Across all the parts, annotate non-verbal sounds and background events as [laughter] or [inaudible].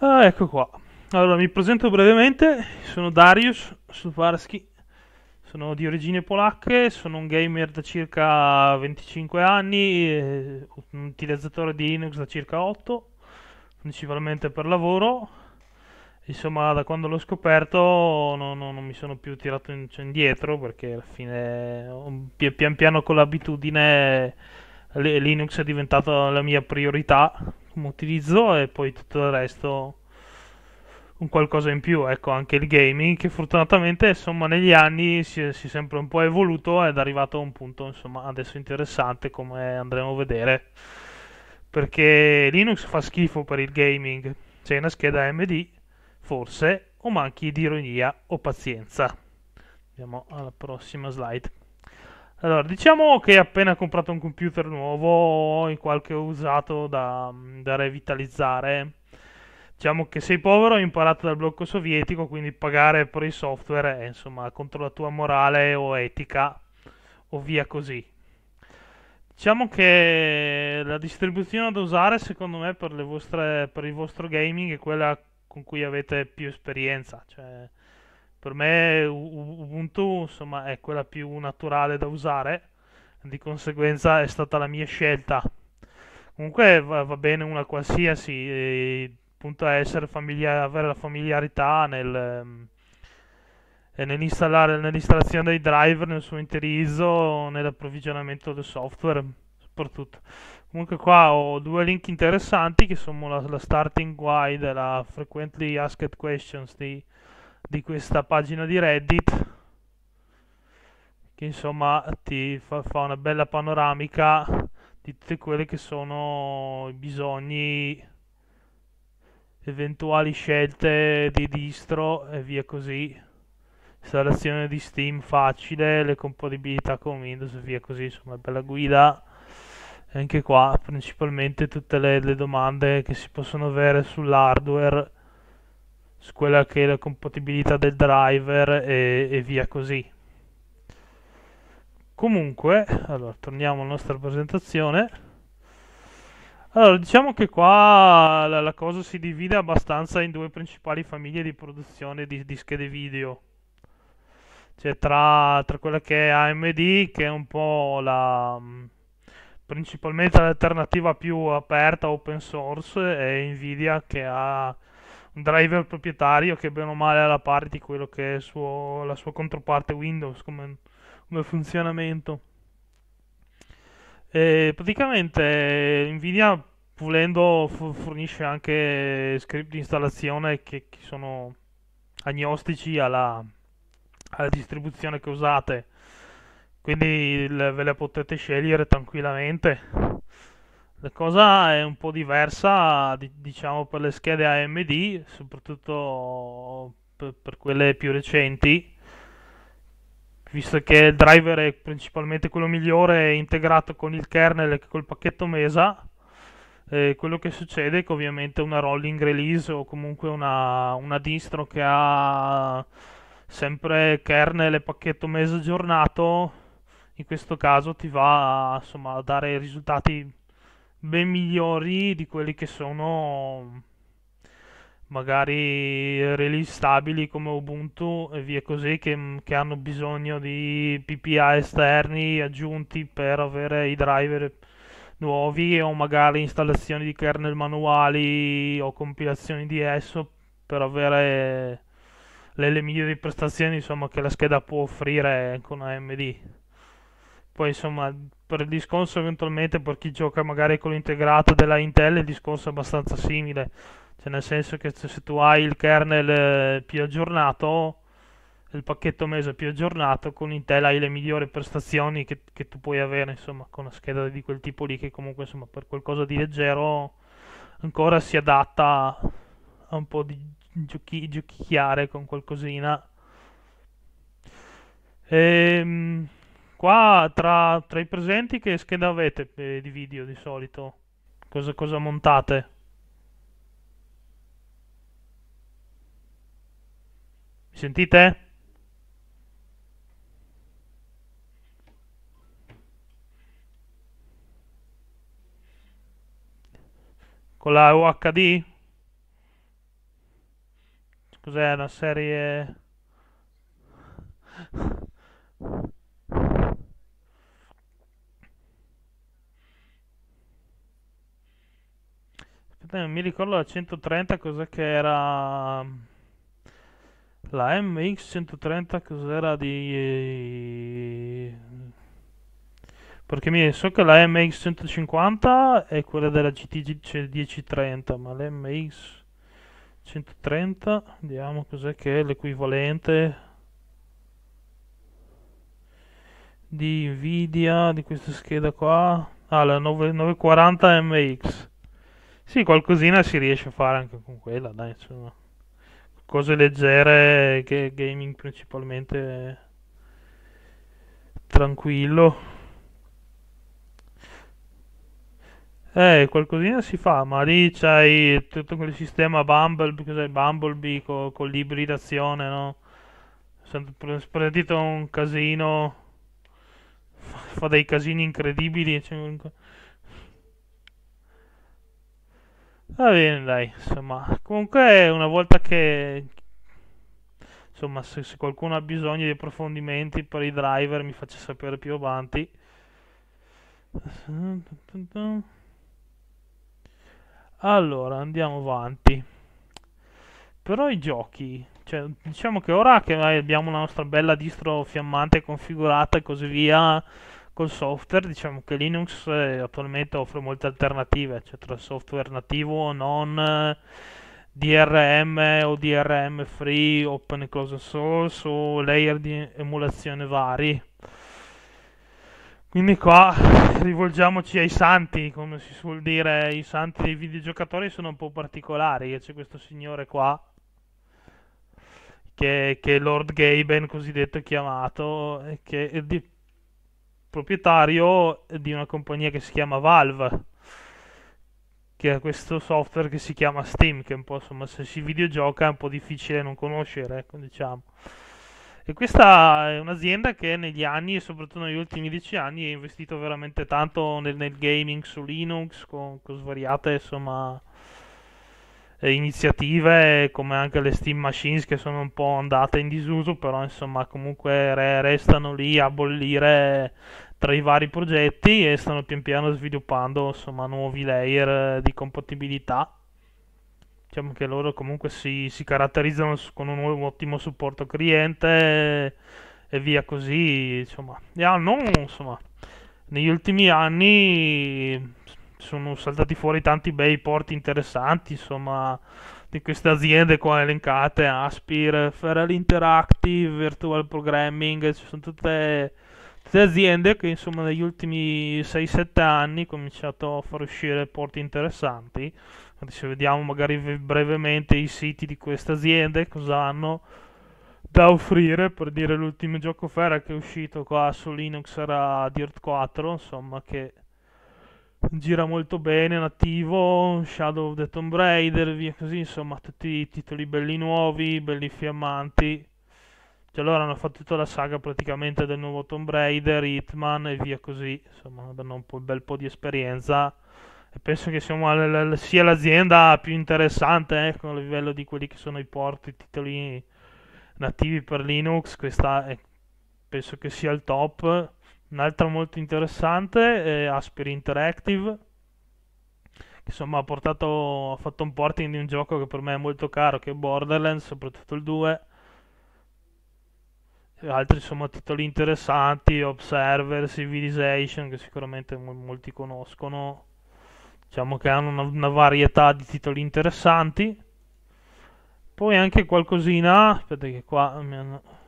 Ah, ecco qua. Allora, mi presento brevemente, sono Darius Suparski, sono di origine polacche, sono un gamer da circa 25 anni, eh, un utilizzatore di Linux da circa 8, principalmente per lavoro. Insomma, da quando l'ho scoperto no, no, non mi sono più tirato cioè, indietro perché alla fine pian piano con l'abitudine Linux è diventata la mia priorità come utilizzo e poi tutto il resto un qualcosa in più, ecco anche il gaming che fortunatamente insomma negli anni si è, si è sempre un po' evoluto ed è arrivato a un punto insomma adesso interessante come andremo a vedere perché Linux fa schifo per il gaming, c'è una scheda AMD forse o manchi di ironia o pazienza. Andiamo alla prossima slide. Allora, diciamo che hai appena comprato un computer nuovo o in qualche usato da, da, revitalizzare, diciamo che sei povero hai imparato dal blocco sovietico, quindi pagare per il software è insomma contro la tua morale o etica o via così. Diciamo che la distribuzione da usare secondo me per, vostre, per il vostro gaming è quella con cui avete più esperienza, cioè per me Ubuntu insomma, è quella più naturale da usare, di conseguenza è stata la mia scelta. Comunque va, bene una qualsiasi, e, eh, appunto familia- avere la familiarità nel, ehm, nell'installazione dei driver, nel suo interizzo, nell'approvvigionamento del software, soprattutto. Comunque qua ho due link interessanti che sono la, la starting guide e la frequently asked questions di di questa pagina di Reddit che insomma ti fa, fa una bella panoramica di tutti quelli che sono i bisogni, eventuali scelte di distro e via così installazione di Steam facile, le compatibilità con Windows e via così, insomma bella guida. Anche qua principalmente tutte le, le domande che si possono avere sull'hardware su quella che è la compatibilità del driver e, e via così. Comunque, allora, torniamo alla nostra presentazione. Allora, diciamo che qua la, la, cosa si divide abbastanza in due principali famiglie di produzione di, di schede video. Cioè tra, tra, quella che è AMD, che è un po' la mm, principalmente l'alternativa più aperta open source, e Nvidia che ha driver proprietario che bene o male è alla pari di quello che è suo, la sua controparte Windows come, come funzionamento. E praticamente eh, Nvidia volendo fornisce anche script di installazione che, che sono agnostici alla, alla, distribuzione che usate quindi le, ve le potete scegliere tranquillamente la cosa è un po' diversa, diciamo, per le schede AMD, soprattutto per, per quelle più recenti, visto che il driver è principalmente quello migliore integrato con il kernel e col pacchetto MESA. Eh, quello che succede è che ovviamente una rolling release o comunque una, una distro che ha sempre kernel e pacchetto Mesa aggiornato in questo caso ti va insomma, a dare risultati ben migliori di quelli che sono magari release stabili come Ubuntu e via così che, che hanno bisogno di PPA esterni aggiunti per avere i driver nuovi o magari installazioni di kernel manuali o compilazioni di esso per avere le, le migliori prestazioni insomma, che la scheda può offrire con AMD. Poi insomma, per il discorso eventualmente per chi gioca magari con l'integrato della Intel, il discorso è abbastanza simile. Cioè nel senso che se tu hai il kernel eh, più aggiornato, il pacchetto meso più aggiornato, con Intel hai le migliori prestazioni che, che tu puoi avere, insomma, con una scheda di quel tipo lì che comunque, insomma, per qualcosa di leggero ancora si adatta a un po' di giochi- giochicchiare con qualcosina. Ehm... Qua tra, tra i presenti che scheda avete eh, di video di solito? Cosa, cosa montate? Mi sentite? Con la UHD? Cos'è una serie... Aspetta, non mi ricordo la 130 cos'è che era... La MX130 cos'era di... Perché mi so che la MX150 è quella della GT1030, ma la MX130, vediamo cos'è che è l'equivalente di Nvidia, di questa scheda qua. Ah, la 940 MX. Sì, qualcosina si riesce a fare anche con quella, dai, insomma. Cose leggere, che gaming principalmente tranquillo. Eh, qualcosina si fa, ma lì c'hai tutto quel sistema Bumblebee, cos'è Bumblebee co con l'ibridazione, no? Sentito un casino, [laughs] fa dei casini incredibili. Cioè, Va bene, dai, insomma, comunque una volta che insomma, se, se, qualcuno ha bisogno di approfondimenti per i driver mi faccia sapere più avanti. Allora, andiamo avanti. Però i giochi, cioè, diciamo che ora che abbiamo la nostra bella distro fiammante configurata e così via, col software, diciamo che Linux eh, attualmente offre molte alternative, cioè tra software nativo, o non eh, DRM o DRM free, open e closed source o layer di emulazione vari. Quindi qua rivolgiamoci ai santi, come si suol dire, i santi dei videogiocatori sono un po' particolari, c'è questo signore qua che, che è Lord Gaben cosiddetto chiamato, che di, proprietario di una compagnia che si chiama Valve che ha questo software che si chiama Steam che un po' insomma se si videogioca è un po' difficile non conoscere ecco diciamo e questa è un'azienda che negli anni e soprattutto negli ultimi dieci anni ha investito veramente tanto nel, nel gaming su Linux con, con svariate insomma eh, iniziative come anche le Steam Machines che sono un po' andate in disuso, però insomma comunque re- restano lì a bollire tra i vari progetti e stanno pian piano sviluppando insomma nuovi layer eh, di compatibilità. Diciamo che loro comunque si, si caratterizzano con un, un ottimo supporto cliente e via così, insomma. E hanno, insomma, negli ultimi anni sono saltati fuori tanti bei porti interessanti, insomma, di queste aziende qua elencate, Aspir, Feral Interactive, Virtual Programming, ci sono tutte, tutte aziende che insomma negli ultimi 6-7 anni hanno cominciato a far uscire porti interessanti. Adesso vediamo magari brevemente i siti di queste aziende, cosa hanno da offrire per dire l'ultimo gioco Fera che è uscito qua su Linux era Dirt 4 insomma che gira molto bene, nativo, Shadow of the Tomb Raider, via così, insomma, tutti i titoli belli nuovi, belli fiammanti. Cioè loro hanno fatto tutta la saga praticamente del nuovo Tomb Raider, Hitman e via così, insomma, hanno un, un, bel po' di esperienza e penso che siamo al, sia l'azienda più interessante, ecco, eh, a livello di quelli che sono i porti, i titoli nativi per Linux, questa è, penso che sia il top Un'altra molto interessante è Aspire Interactive, insomma ha, portato, ha fatto un porting di un gioco che per me è molto caro che è Borderlands soprattutto il 2 e altri insomma titoli interessanti Observer, Civilization che sicuramente molti conoscono diciamo che hanno una, una varietà di titoli interessanti poi anche qualcosina aspetta che qua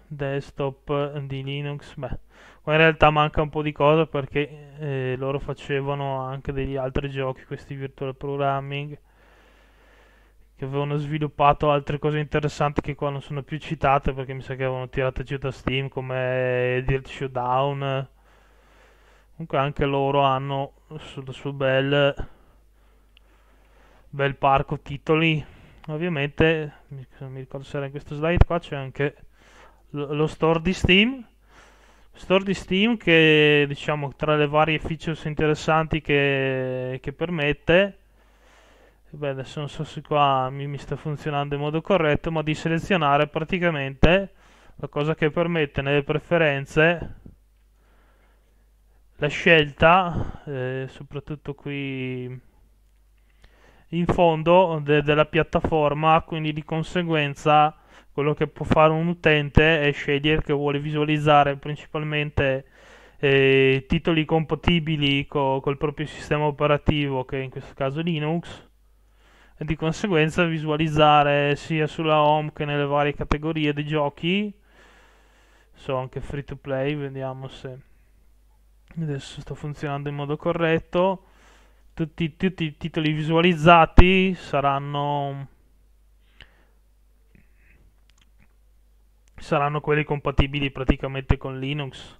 desktop di Linux beh quando in realtà manca un po' di cosa perché eh, loro facevano anche degli altri giochi, questi virtual programming, che avevano sviluppato altre cose interessanti che qua non sono più citate perché mi sa che avevano tirato giù da Steam come Dirt Showdown. Comunque anche loro hanno sul suo bel, bel parco titoli. Ovviamente, non mi ricordo se era in questo slide qua, c'è anche lo store di Steam store di Steam che diciamo tra le varie features interessanti che, che permette beh, adesso non so se qua mi, mi, sta funzionando in modo corretto ma di selezionare praticamente la cosa che permette nelle preferenze la scelta eh, soprattutto qui in fondo de, della piattaforma quindi di conseguenza quello che può fare un utente è scegliere che vuole visualizzare principalmente eh, titoli compatibili co- col proprio sistema operativo, che in questo caso è Linux, e di conseguenza visualizzare sia sulla home che nelle varie categorie di giochi. So anche free to play, vediamo se adesso sta funzionando in modo corretto. Tutti, tutti i titoli visualizzati saranno saranno quelli compatibili praticamente con Linux.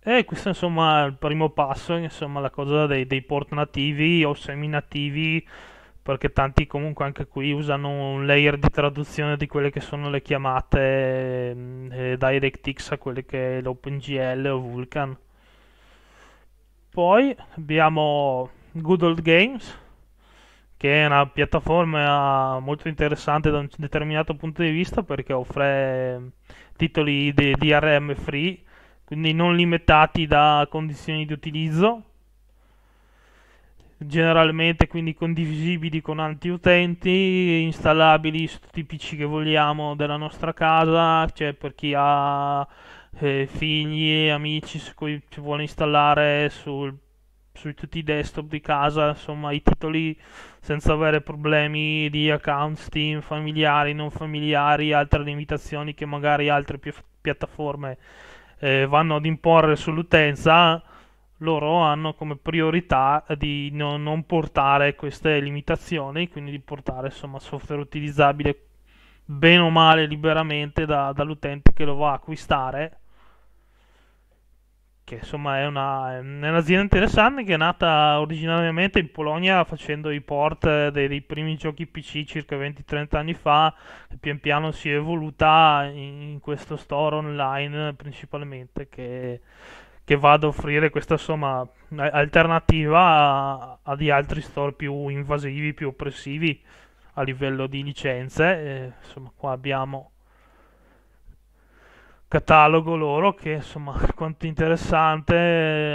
E questo insomma è il primo passo, insomma la cosa dei, dei port nativi o seminativi, perché tanti comunque anche qui usano un layer di traduzione di quelle che sono le chiamate mm, eh, DirectX a quelle che è l'OpenGL o Vulkan. Poi abbiamo Good Old Games, che è una piattaforma molto interessante da un determinato punto di vista perché offre titoli di DRM free, quindi non limitati da condizioni di utilizzo, generalmente quindi condivisibili con altri utenti, installabili su tutti i PC che vogliamo della nostra casa, cioè per chi ha eh, figli, amici su cui ci vuole installare sul, su tutti i desktop di casa, insomma i titoli senza avere problemi di account Steam, familiari, non familiari, altre limitazioni che magari altre pi- piattaforme eh, vanno ad imporre sull'utenza, loro hanno come priorità di no- non portare queste limitazioni, quindi di portare insomma software utilizzabile bene o male liberamente da- dall'utente che lo va a acquistare che insomma è, una, è, un'azienda interessante che è nata originariamente in Polonia facendo i port eh, dei, dei primi giochi PC circa 20-30 anni fa e pian piano si è evoluta in, in questo store online principalmente che, che, va ad offrire questa insomma alternativa di altri store più invasivi, più oppressivi a livello di licenze. E, insomma qua abbiamo catalogo loro che insomma [laughs] quanto interessante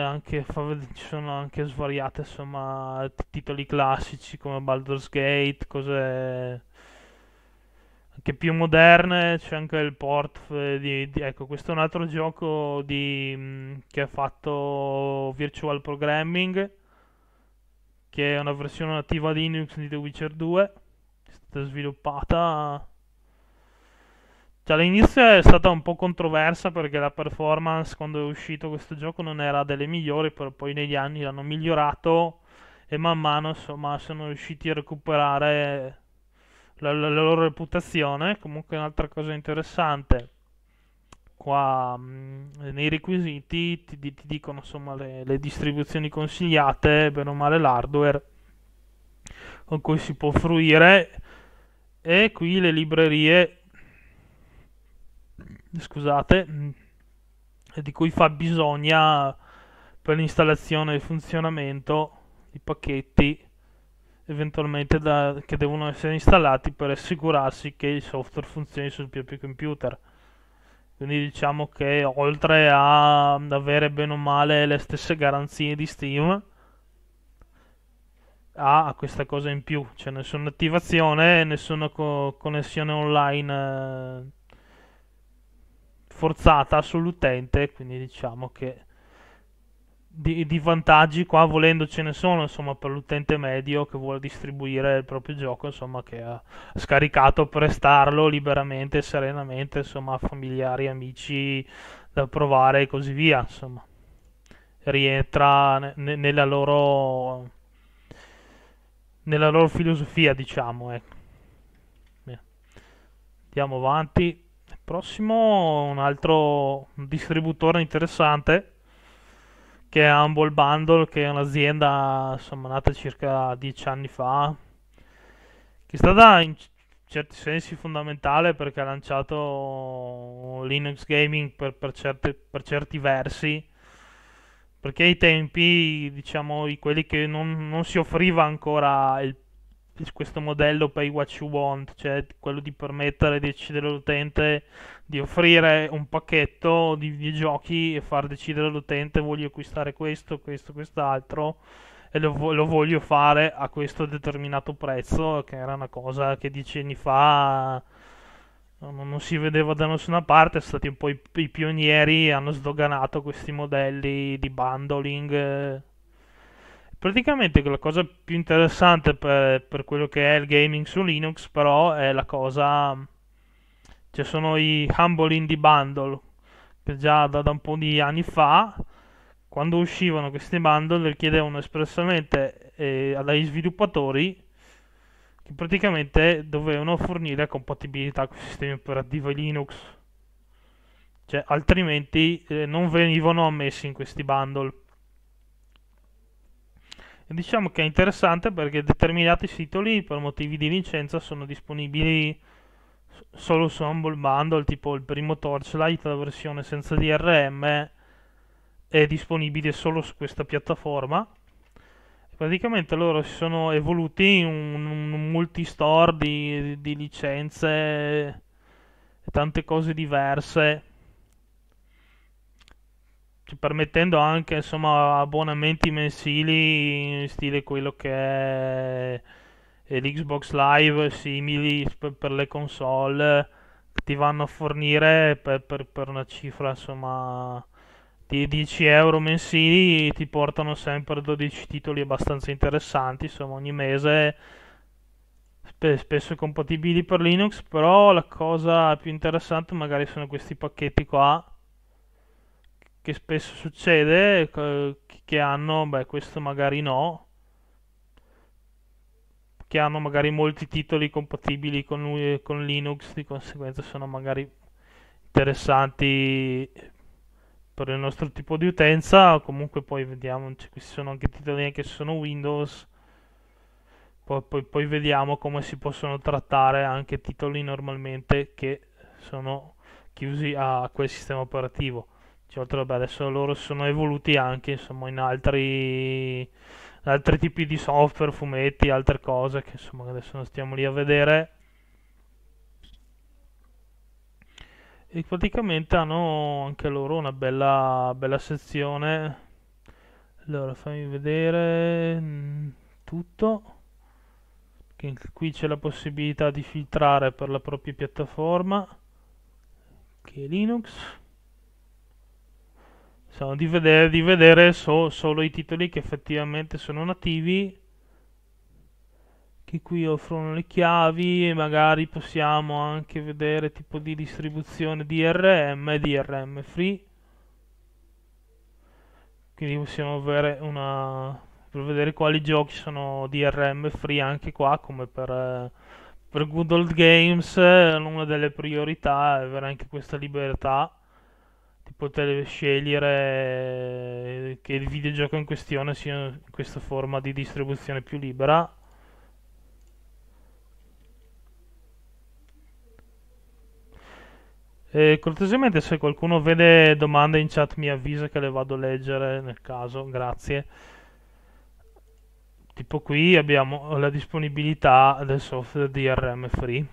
anche ci sono anche svariate insomma titoli classici come Baldur's Gate cose anche più moderne c'è anche il port eh, di, di, ecco questo è un altro gioco di, mm, che ha fatto virtual programming che è una versione nativa di Linux di The Witcher 2 è stata sviluppata cioè, all'inizio è stata un po' controversa perché la performance quando è uscito questo gioco non era delle migliori, però poi negli anni l'hanno migliorato e man mano insomma sono riusciti a recuperare la, la, la loro reputazione. Comunque un'altra cosa interessante, qua mh, mm, nei requisiti ti, ti, dicono insomma le, le distribuzioni consigliate, bene o male l'hardware con cui si può fruire e qui le librerie scusate, mm, di cui fa bisogno per l'installazione e il funzionamento di pacchetti eventualmente da, che devono essere installati per assicurarsi che il software funzioni sul proprio computer. Quindi diciamo che oltre ad avere bene o male le stesse garanzie di Steam, ha questa cosa in più, cioè nessuna attivazione, nessuna co- connessione online. Eh, forzata sull'utente, quindi diciamo che di, di, vantaggi qua volendo ce ne sono insomma per l'utente medio che vuole distribuire il proprio gioco insomma che ha scaricato per restarlo liberamente serenamente insomma a familiari amici da provare e così via insomma rientra ne, nella loro nella loro filosofia diciamo ecco andiamo avanti Prossimo un altro distributore interessante che è Humble Bundle, che è un'azienda insomma, nata circa dieci anni fa, che è stata in certi sensi fondamentale perché ha lanciato Linux Gaming per, per, certi, per certi, versi, perché ai tempi, diciamo, quelli che non, non si offriva ancora il questo modello pay what you want, cioè quello di permettere di decidere all'utente di offrire un pacchetto di, di giochi e far decidere all'utente voglio acquistare questo, questo, quest'altro e lo, lo, voglio fare a questo determinato prezzo, che era una cosa che dieci anni fa non, non si vedeva da nessuna parte, sono stati un po' i, i pionieri, hanno sdoganato questi modelli di bundling eh, Praticamente la cosa più interessante per, per quello che è il gaming su Linux, però, è la cosa. Cioè, sono i Humble Indie Bundle, che già da, da un po' di anni fa, quando uscivano questi bundle, richiedevano espressamente eh, agli sviluppatori che praticamente dovevano fornire compatibilità con i sistemi operativi Linux. Cioè, altrimenti eh, non venivano ammessi in questi bundle diciamo che è interessante perché determinati titoli per motivi di licenza sono disponibili solo su Humble Bundle, tipo il primo Torchlight, la versione senza DRM, è disponibile solo su questa piattaforma. Praticamente loro si sono evoluti in un, un multistore di, di licenze e tante cose diverse permettendo anche insomma, abbonamenti mensili in stile quello che è l'Xbox Live simili per le console ti vanno a fornire per, per, per una cifra insomma di 10 euro mensili ti portano sempre 12 titoli abbastanza interessanti insomma ogni mese spesso compatibili per Linux però la cosa più interessante magari sono questi pacchetti qua che spesso succede, che hanno, beh questo magari no, che hanno magari molti titoli compatibili con, con Linux, di conseguenza sono magari interessanti per il nostro tipo di utenza, comunque poi vediamo, ci sono anche titoli che sono Windows, poi, poi, poi, vediamo come si possono trattare anche titoli normalmente che sono chiusi a quel sistema operativo. Certo, vabbè, adesso loro sono evoluti anche insomma, in altri, altri tipi di software, fumetti, altre cose che insomma adesso non stiamo lì a vedere. E praticamente hanno anche loro una bella, bella sezione. Allora, fammi vedere mm, tutto. qui c'è la possibilità di filtrare per la propria piattaforma, che è Linux diciamo, di vedere, di vedere so, solo i titoli che effettivamente sono nativi che qui offrono le chiavi e magari possiamo anche vedere tipo di distribuzione DRM e DRM free quindi possiamo avere una per vedere quali giochi sono DRM free anche qua come per, per Good Old Games eh, una delle priorità è avere anche questa libertà di poter scegliere eh, che il videogioco in questione sia in questa forma di distribuzione più libera E cortesemente se qualcuno vede domande in chat mi avvisa che le vado a leggere nel caso, grazie. Tipo qui abbiamo la disponibilità del software DRM free.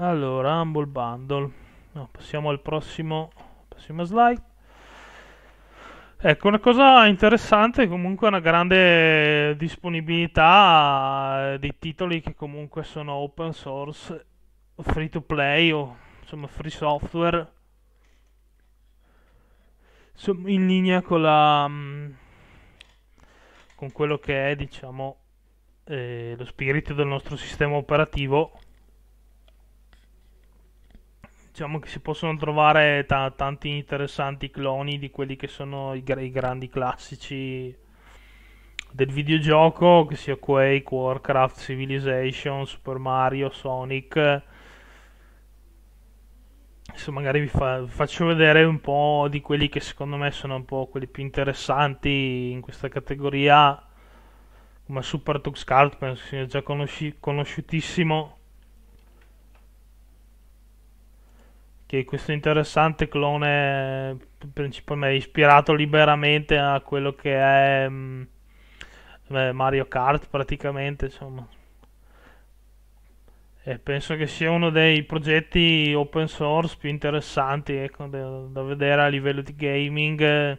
allora Humble Bundle no, passiamo al prossimo prossima slide Ecco, una cosa interessante comunque una grande disponibilità eh, dei titoli che comunque sono open source, free to play o insomma free software in linea con la mm, con quello che è diciamo eh, lo spirito del nostro sistema operativo diciamo che si possono trovare t- tanti interessanti cloni di quelli che sono i, gra- i, grandi classici del videogioco, che sia Quake, Warcraft, Civilization, Super Mario, Sonic. Adesso magari vi, fa- vi faccio vedere un po' di quelli che secondo me sono un po' quelli più interessanti in questa categoria, come Super Tux Card, penso sia già conosci- conosciutissimo che questo interessante clone principalmente ispirato liberamente a quello che è mm, eh, Mario Kart praticamente insomma e penso che sia uno dei progetti open source più interessanti ecco, da, da vedere a livello di gaming eh,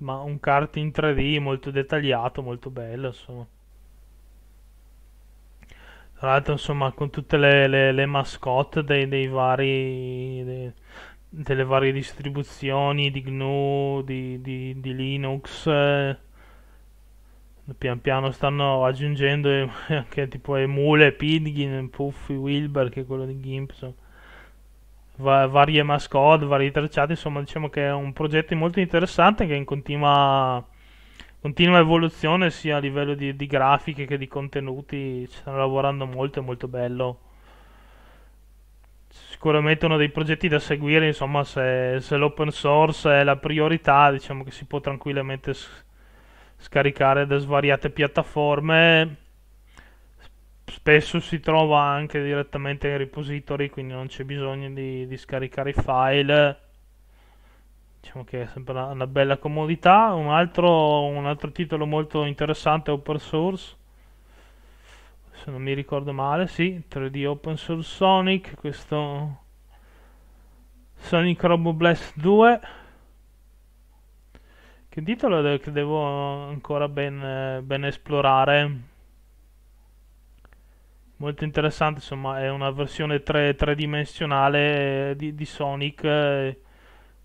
ma un kart in 3D molto dettagliato, molto bello, insomma. Tra l'altro, insomma, con tutte le, le, le mascotte dei, dei vari... Dei, delle varie distribuzioni di GNU, di, di, di Linux, eh, pian piano stanno aggiungendo eh, [laughs] anche tipo Emule, Pidgin, Puffy, Wilbur, che è quello di Gimp, insomma va- varie mascotte, vari tracciati, insomma diciamo che è un progetto molto interessante che è in continua, continua evoluzione sia a livello di, di grafiche che di contenuti, ci stanno lavorando molto, è molto bello sicuramente uno dei progetti da seguire, insomma, se, se, l'open source è la priorità, diciamo che si può tranquillamente s- scaricare da svariate piattaforme spesso si trova anche direttamente in repository, quindi non c'è bisogno di, di scaricare i file. Diciamo che è sempre una, una bella comodità. Un altro, un altro, titolo molto interessante open source. Se non mi ricordo male, sì, 3D Open Source Sonic, questo Sonic Robo Blast 2. Che titolo che devo ancora ben, ben esplorare? molto interessante, insomma è una versione tre, tridimensionale eh, di, di Sonic eh,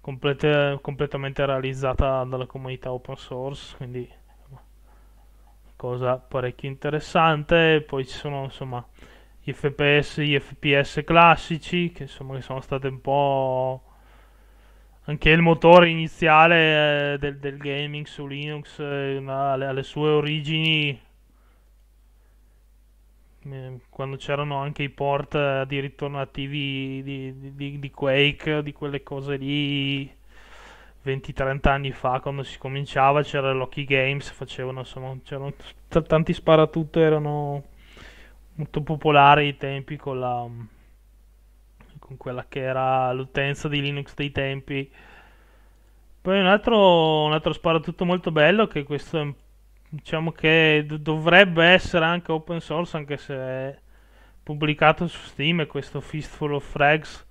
complete, completamente realizzata dalla comunità open source, quindi cosa parecchio interessante. Poi ci sono insomma gli FPS, gli FPS classici che insomma che sono state un po' anche il motore iniziale eh, del, del gaming su Linux alle, alle sue origini eh, quando c'erano anche i port eh, di ritorno attivi di, di, di Quake, di quelle cose lì 20-30 anni fa quando si cominciava c'era Locky Games, facevano insomma, c'erano t- tanti sparatutto, erano molto popolari ai tempi con, la, con quella che era l'utenza di Linux dei tempi. Poi un altro, un altro sparatutto molto bello che questo è un diciamo che d- dovrebbe essere anche open source anche se è pubblicato su Steam questo Fistful of Frags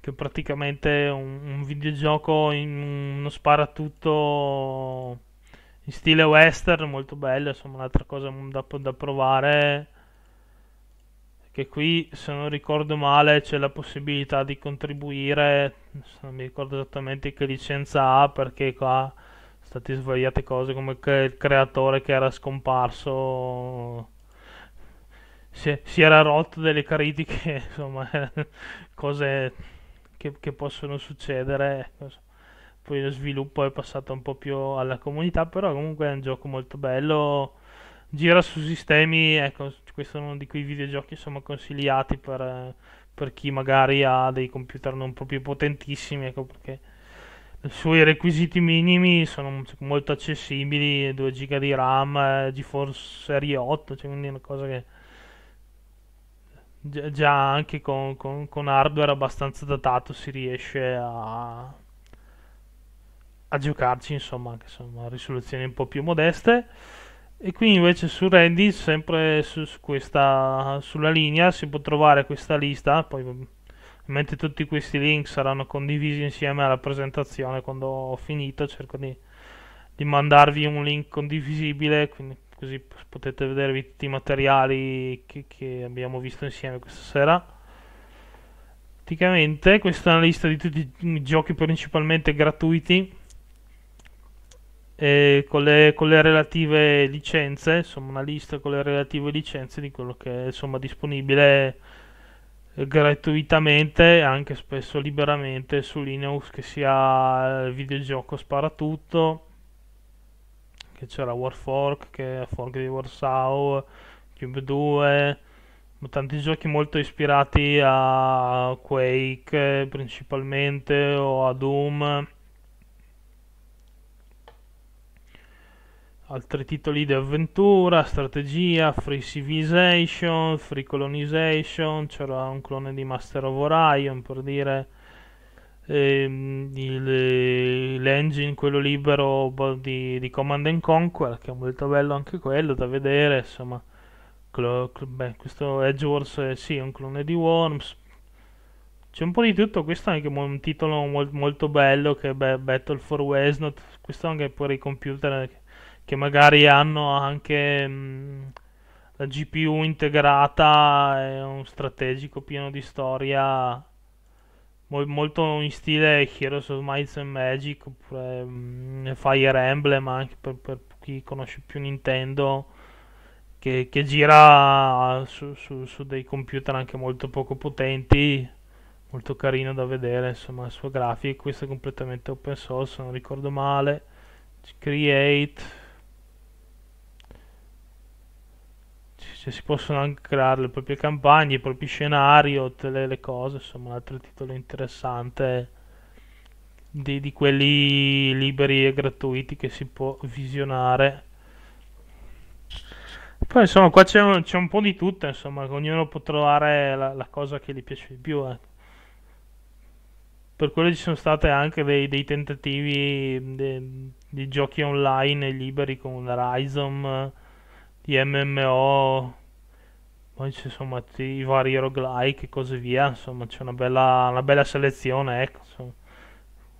che è praticamente un, un videogioco in uno sparatutto in stile western molto bello insomma un'altra cosa da, da provare che qui se non ricordo male c'è la possibilità di contribuire non mi ricordo esattamente che licenza ha perché qua state sbagliate cose come il creatore che era scomparso si, si era rotto delle critiche [laughs] insomma cose che, che, possono succedere ecco, poi lo sviluppo è passato un po' più alla comunità però comunque è un gioco molto bello gira su sistemi ecco questo è uno di quei videogiochi insomma consigliati per, per chi magari ha dei computer non proprio potentissimi ecco perché i suoi requisiti minimi sono cioè, molto accessibili, 2 giga di RAM, eh, GeForce Serie 8, cioè quindi è una cosa che già anche con, con, con hardware abbastanza datato si riesce a, a giocarci, insomma, anche insomma, risoluzioni un po' più modeste. E qui invece su Reddit, sempre su, su questa, sulla linea, si può trovare questa lista, poi mentre tutti questi link saranno condivisi insieme alla presentazione quando ho finito cerco di, di mandarvi un link condivisibile quindi così potete vedervi tutti i materiali che, che abbiamo visto insieme questa sera praticamente questa è una lista di tutti i giochi principalmente gratuiti con le, con le, relative licenze, insomma una lista con le relative licenze di quello che è insomma, disponibile gratuitamente e anche spesso liberamente su Linux che sia il videogioco sparatutto che c'era Warfork che è Fork di Warsaw Cube 2 tanti giochi molto ispirati a Quake principalmente o a Doom altri titoli di avventura, strategia, Free Civilization, Free Colonization, c'era un clone di Master of Orion per dire ehm, il, l'engine, quello libero di, di, Command and Conquer, che è molto bello anche quello da vedere, insomma. Clo, cl- beh, questo Edgeworth eh, sì, è un clone di Worms. C'è un po' di tutto, questo è anche un titolo mol- molto bello che è Battle for Westnot, questo anche per i computer eh, che magari hanno anche mh, mm, la GPU integrata e un strategico pieno di storia mol- molto in stile Heroes of Might and Magic oppure mh, mm, Fire Emblem anche per, per, chi conosce più Nintendo che, che gira su, su, su dei computer anche molto poco potenti molto carino da vedere insomma il suo grafico questo è completamente open source non ricordo male create se si possono anche creare le proprie campagne, i propri scenari o tutte le, cose, insomma un altro titolo interessante di, di quelli liberi e gratuiti che si può visionare. Poi insomma qua c'è un, c'è un po' di tutto, insomma ognuno può trovare la, la cosa che gli piace di più. Eh. Per quello ci sono stati anche dei, dei tentativi di, di giochi online liberi con Horizon di MMO, poi ci sono i vari roguelike e così via, insomma c'è una bella, una bella selezione, ecco, insomma.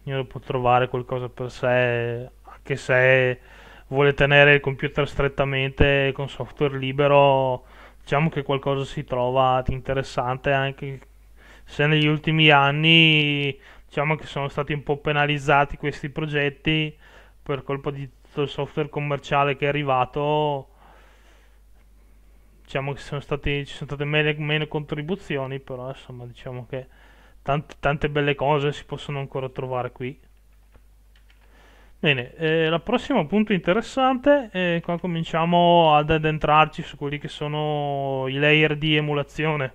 ognuno può trovare qualcosa per sé, anche se vuole tenere il computer strettamente con software libero, diciamo che qualcosa si trova di interessante anche se negli ultimi anni diciamo che sono stati un po' penalizzati questi progetti per colpa di tutto il software commerciale che è arrivato diciamo che sono stati, ci sono state meno, meno, contribuzioni, però insomma diciamo che tante, tante belle cose si possono ancora trovare qui. Bene, eh, la prossima punto interessante, eh, qua cominciamo ad addentrarci su quelli che sono i layer di emulazione.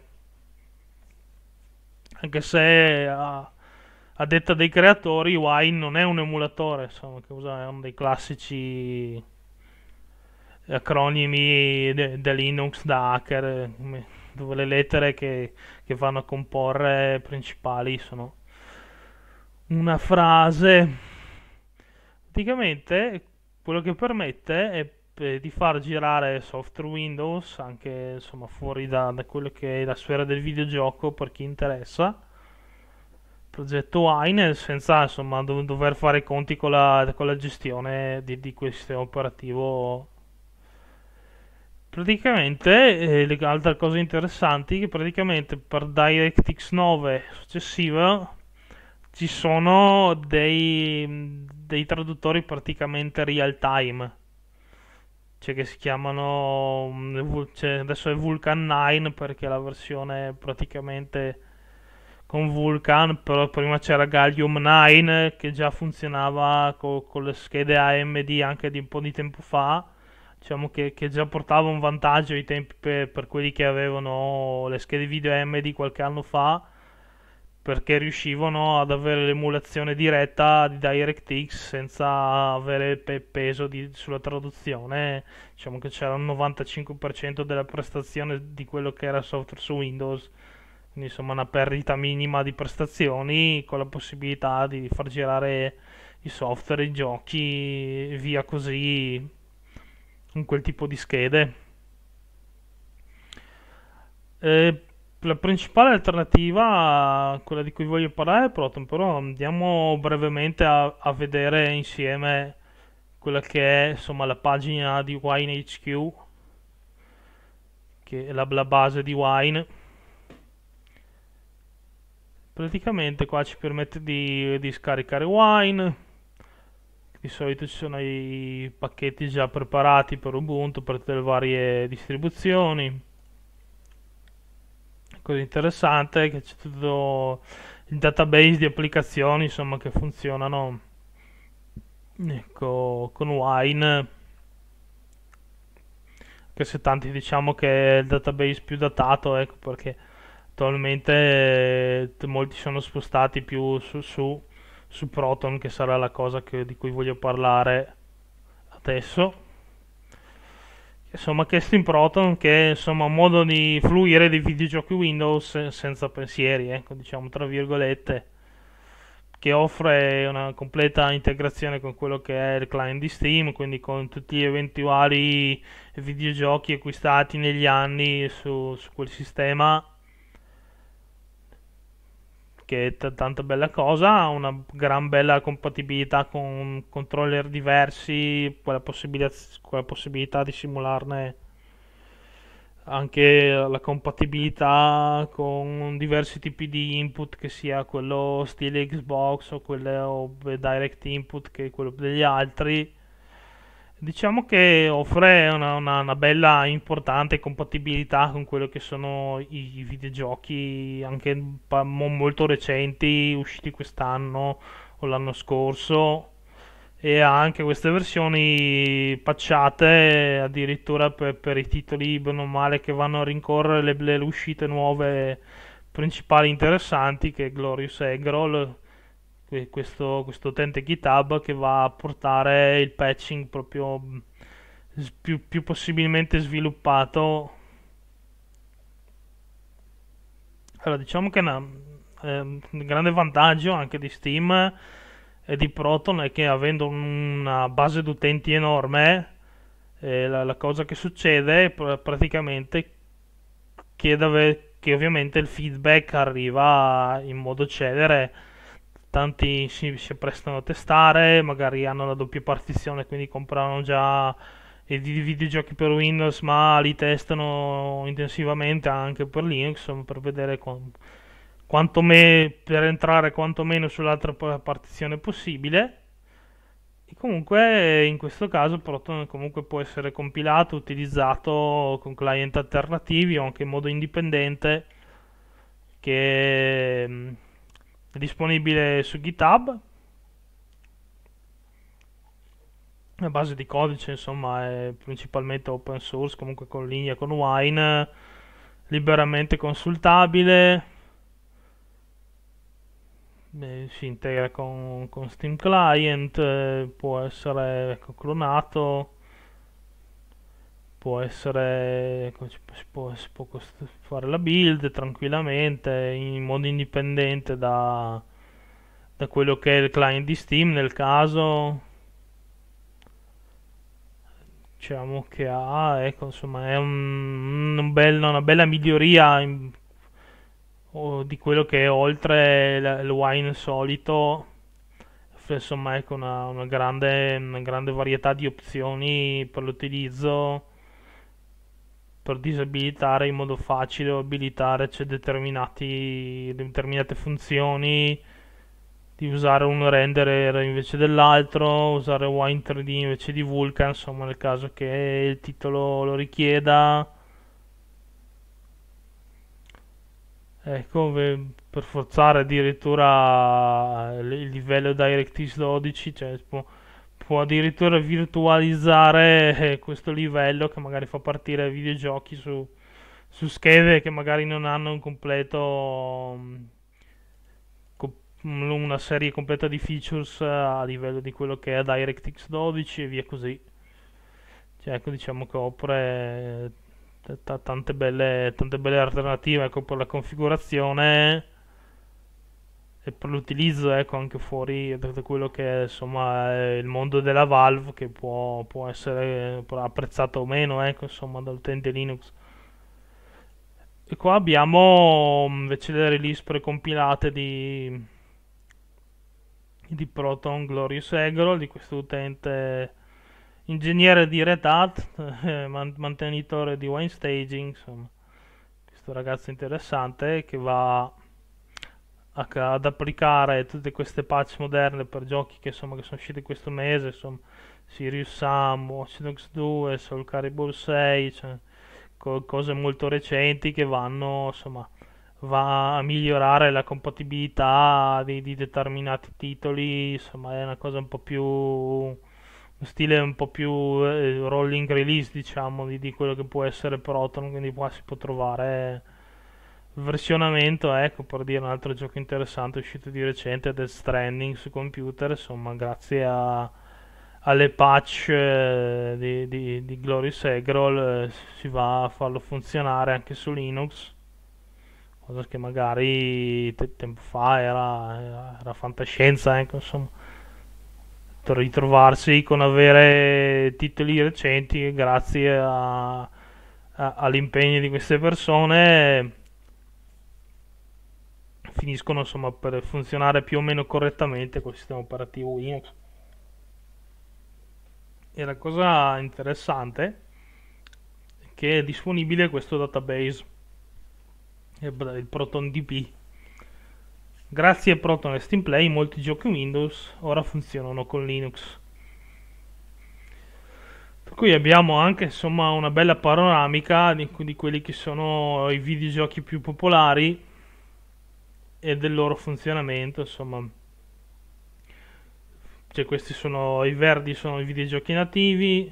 Anche se a, a detta dei creatori, Wine non è un emulatore, insomma, che usa dei classici acronimi de, de Linux da hacker, eh, dove le lettere che, che vanno a comporre principali sono una frase. Praticamente quello che permette è di far girare software Windows anche insomma fuori da, da quello che è la sfera del videogioco per chi interessa progetto Wine senza insomma dover fare conti con la, con la gestione di, di questo operativo praticamente eh, le altre cose interessanti che praticamente per DirectX 9 successiva ci sono dei, dei traduttori praticamente real time cioè che si chiamano cioè adesso è Vulcan 9 perché è la versione praticamente con Vulcan però prima c'era Gallium 9 che già funzionava co- con le schede AMD anche di un po' di tempo fa diciamo che, che, già portava un vantaggio ai tempi per, per, quelli che avevano le schede video MD qualche anno fa perché riuscivano ad avere l'emulazione diretta di DirectX senza avere pe- peso di, sulla traduzione diciamo che c'era un 95% della prestazione di quello che era software su Windows quindi insomma una perdita minima di prestazioni con la possibilità di far girare i software, i giochi via così in quel tipo di schede. E la principale alternativa, quella di cui voglio parlare, è Proton, però andiamo brevemente a, a vedere insieme quella che è insomma, la pagina di Wine HQ, che è la, la base di Wine. Praticamente qua ci permette di, di scaricare Wine, di solito ci sono i pacchetti già preparati per Ubuntu, per tutte le varie distribuzioni. La cosa interessante è che c'è tutto il database di applicazioni insomma, che funzionano ecco, con Wine. Anche se tanti diciamo che è il database più datato, ecco, perché attualmente molti sono spostati più su, su su Proton che sarà la cosa che, di cui voglio parlare adesso insomma che Steam Proton che è insomma un modo di fluire dei videogiochi Windows senza pensieri ecco diciamo tra virgolette che offre una completa integrazione con quello che è il client di Steam quindi con tutti gli eventuali videogiochi acquistati negli anni su, su quel sistema che è t- tanto bella cosa, ha una gran bella compatibilità con controller diversi, quella possibilità, quella possibilità di simularne anche la compatibilità con diversi tipi di input che sia quello stile Xbox o quello direct input che quello degli altri Diciamo che offre una, una, una, bella importante compatibilità con quello che sono i, i videogiochi anche pa- molto recenti, usciti quest'anno o l'anno scorso, e ha anche queste versioni pacciate addirittura per, per i titoli bene o male che vanno a rincorrere le, le uscite nuove principali interessanti che è Glorious Eggroll questo, questo utente GitHub che va a portare il patching proprio mm, più, più possibilmente sviluppato. Allora, diciamo che una, eh, un grande vantaggio anche di Steam e di Proton è che avendo una base d'utenti enorme, eh, la, la, cosa che succede pr- praticamente che, dove, che ovviamente il feedback arriva in modo celere tanti si, si prestano a testare, magari hanno la doppia partizione, quindi comprano già i videogiochi per Windows, ma li testano intensivamente anche per Linux per vedere con, me, per entrare quantomeno sull'altra partizione possibile. comunque in questo caso però comunque può essere compilato, utilizzato con client alternativi o anche in modo indipendente che mm, disponibile su GitHub. La base di codice, insomma, è principalmente open source, comunque con linea, con Wine, liberamente consultabile. Eh, si integra con, con Steam Client, eh, può essere ecco, clonato può essere si può, si può fare la build tranquillamente in modo indipendente da, da quello che è il client di Steam nel caso diciamo che ha ecco insomma è un, un bello, una bella miglioria in, oh, di quello che è oltre il, il wine solito insomma ecco una, una, grande, una grande varietà di opzioni per l'utilizzo per disabilitare in modo facile o abilitare cioè, determinate funzioni di usare un renderer invece dell'altro, usare Wine 3D invece di Vulkan, insomma nel caso che il titolo lo richieda. Ecco, per forzare addirittura il livello DirectX 12, cioè tipo, può addirittura virtualizzare eh, questo livello che magari fa partire videogiochi su, su schede che magari non hanno un completo mm, mm, una serie completa di features eh, a livello di quello che è DirectX 12 e via così cioè, ecco diciamo che offre eh, tante belle, tante belle alternative ecco, per la configurazione per l'utilizzo ecco, anche fuori da quello che è, insomma, è il mondo della Valve che può, può essere apprezzato o meno ecco, insomma, dall'utente Linux. E qua abbiamo mm, invece le release precompilate di, di Proton Glorious Egro di questo utente ingegnere di Red Hat, [laughs] eh, mantenitore di Wine Staging, insomma, questo ragazzo interessante che va ad applicare tutte queste patch moderne per giochi che, insomma, che sono usciti questo mese, insomma, Sirius Sam, Watch Dogs 2, Soul Calibur 6, cioè, co- cose molto recenti che vanno insomma, va a migliorare la compatibilità di, di, determinati titoli, insomma è una cosa un po' più, un stile un po' più eh, rolling release diciamo di, di, quello che può essere Proton, quindi qua si può trovare versionamento, ecco, per dire un altro gioco interessante uscito di recente, Death Stranding su computer, insomma, grazie a, alle patch eh, di, di, di Glorious Egrol eh, si va a farlo funzionare anche su Linux, cosa che magari te, tempo fa era, era fantascienza, ecco, insomma ritrovarsi con avere titoli recenti grazie a, a, all'impegno di queste persone finiscono insomma, per funzionare più o meno correttamente col sistema operativo Linux. E la cosa interessante è che è disponibile questo database, il ProtonDB. Grazie a Proton e Steam Play molti giochi Windows ora funzionano con Linux. Per cui abbiamo anche insomma, una bella panoramica di, di quelli che sono i videogiochi più popolari e del loro funzionamento, insomma. Cioè, questi sono i verdi sono i videogiochi nativi,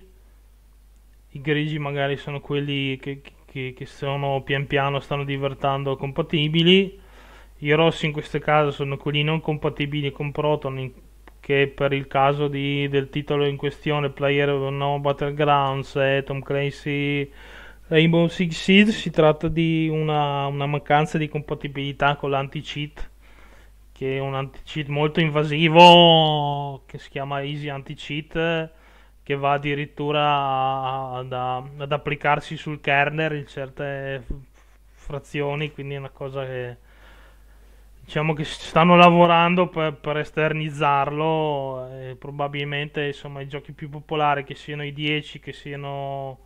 i grigi magari sono quelli che, che, che sono pian piano stanno diventando compatibili. I rossi in questo caso sono quelli non compatibili con Proton, che per il caso di, del titolo in questione, Player of No Battlegrounds, è eh, Tom Clancy Rainbow Six Siege si tratta di una, una mancanza di compatibilità con l'anti-cheat che è un anti-cheat molto invasivo che si chiama Easy Anti-Cheat che va addirittura ad, ad applicarsi sul kernel in certe frazioni quindi è una cosa che diciamo che stanno lavorando per, per esternizzarlo probabilmente insomma i giochi più popolari che siano i 10 che siano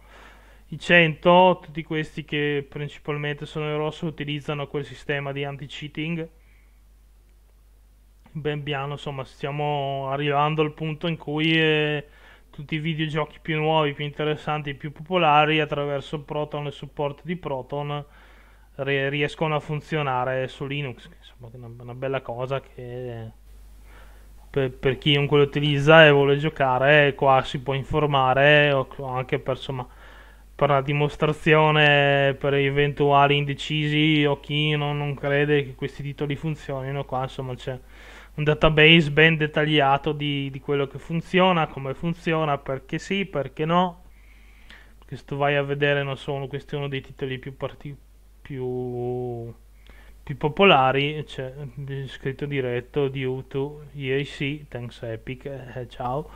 i 100, tutti questi che principalmente sono in rosso, utilizzano quel sistema di anti-cheating. Ben piano, insomma, stiamo arrivando al punto in cui eh, tutti i videogiochi più nuovi, più interessanti, più popolari attraverso Proton e supporto di Proton riescono a funzionare su Linux. Insomma, è una, bella cosa che per, per chiunque lo utilizza e vuole giocare, qua si può informare o anche per insomma per la dimostrazione per eventuali indecisi o chi non, non, crede che questi titoli funzionino qua insomma c'è un database ben dettagliato di, di quello che funziona come funziona perché sì perché no perché se tu vai a vedere non so questo è uno dei titoli più, parti, più, più popolari c'è scritto diretto di U2 EAC thanks Epic eh, ciao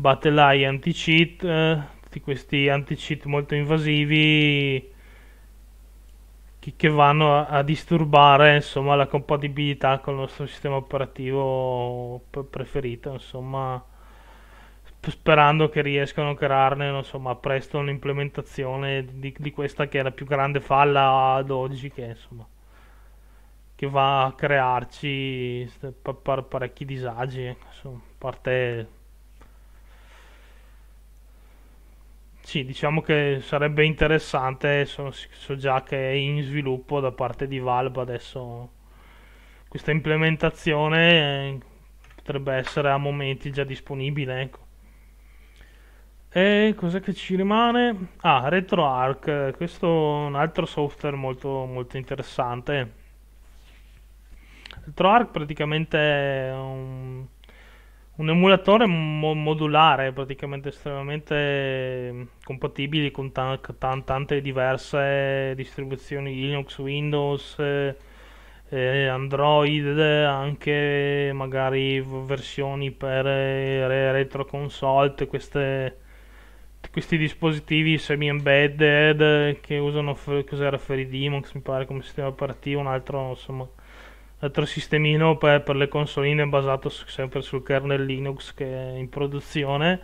Battle Eye Anti-Cheat eh, tutti questi anti-cheat molto invasivi che, che vanno a, a, disturbare insomma, la compatibilità con il nostro sistema operativo preferito, insomma, sperando che riescano a crearne insomma, presto un'implementazione di, di, questa che è la più grande falla ad oggi che, insomma, che va a crearci parecchi disagi, insomma, a parte Sì, diciamo che sarebbe interessante, so, so già che è in sviluppo da parte di Valve adesso questa implementazione eh, potrebbe essere a momenti già disponibile. Ecco. E cos'è che ci rimane? Ah, RetroArch, questo è un altro software molto, molto interessante. RetroArch praticamente è un un emulatore mo- modulare, praticamente estremamente mm, compatibile con ta- ta- tante diverse distribuzioni Linux, Windows, eh, Android, anche magari versioni per eh, re- retro console, queste, questi dispositivi semi-embedded che usano f- cos'era FreeDMX, mi pare come sistema operativo, un altro insomma altro sistemino per, per, le consoline basato su, sempre sul kernel Linux che è in produzione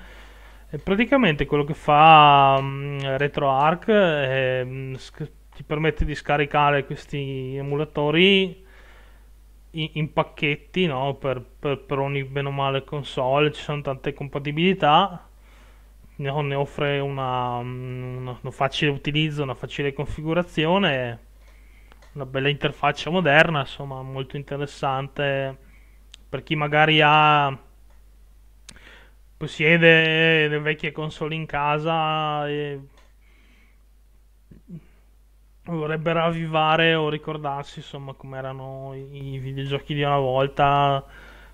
e praticamente quello che fa um, RetroArch è, mm, sc- ti permette di scaricare questi emulatori in, in pacchetti no? per, per, per, ogni bene o male console ci sono tante compatibilità ne, offre una, mm, una, un facile utilizzo una facile configurazione una bella interfaccia moderna, insomma, molto interessante per chi magari ha possiede le vecchie console in casa e vorrebbe ravvivare o ricordarsi insomma come erano i videogiochi di una volta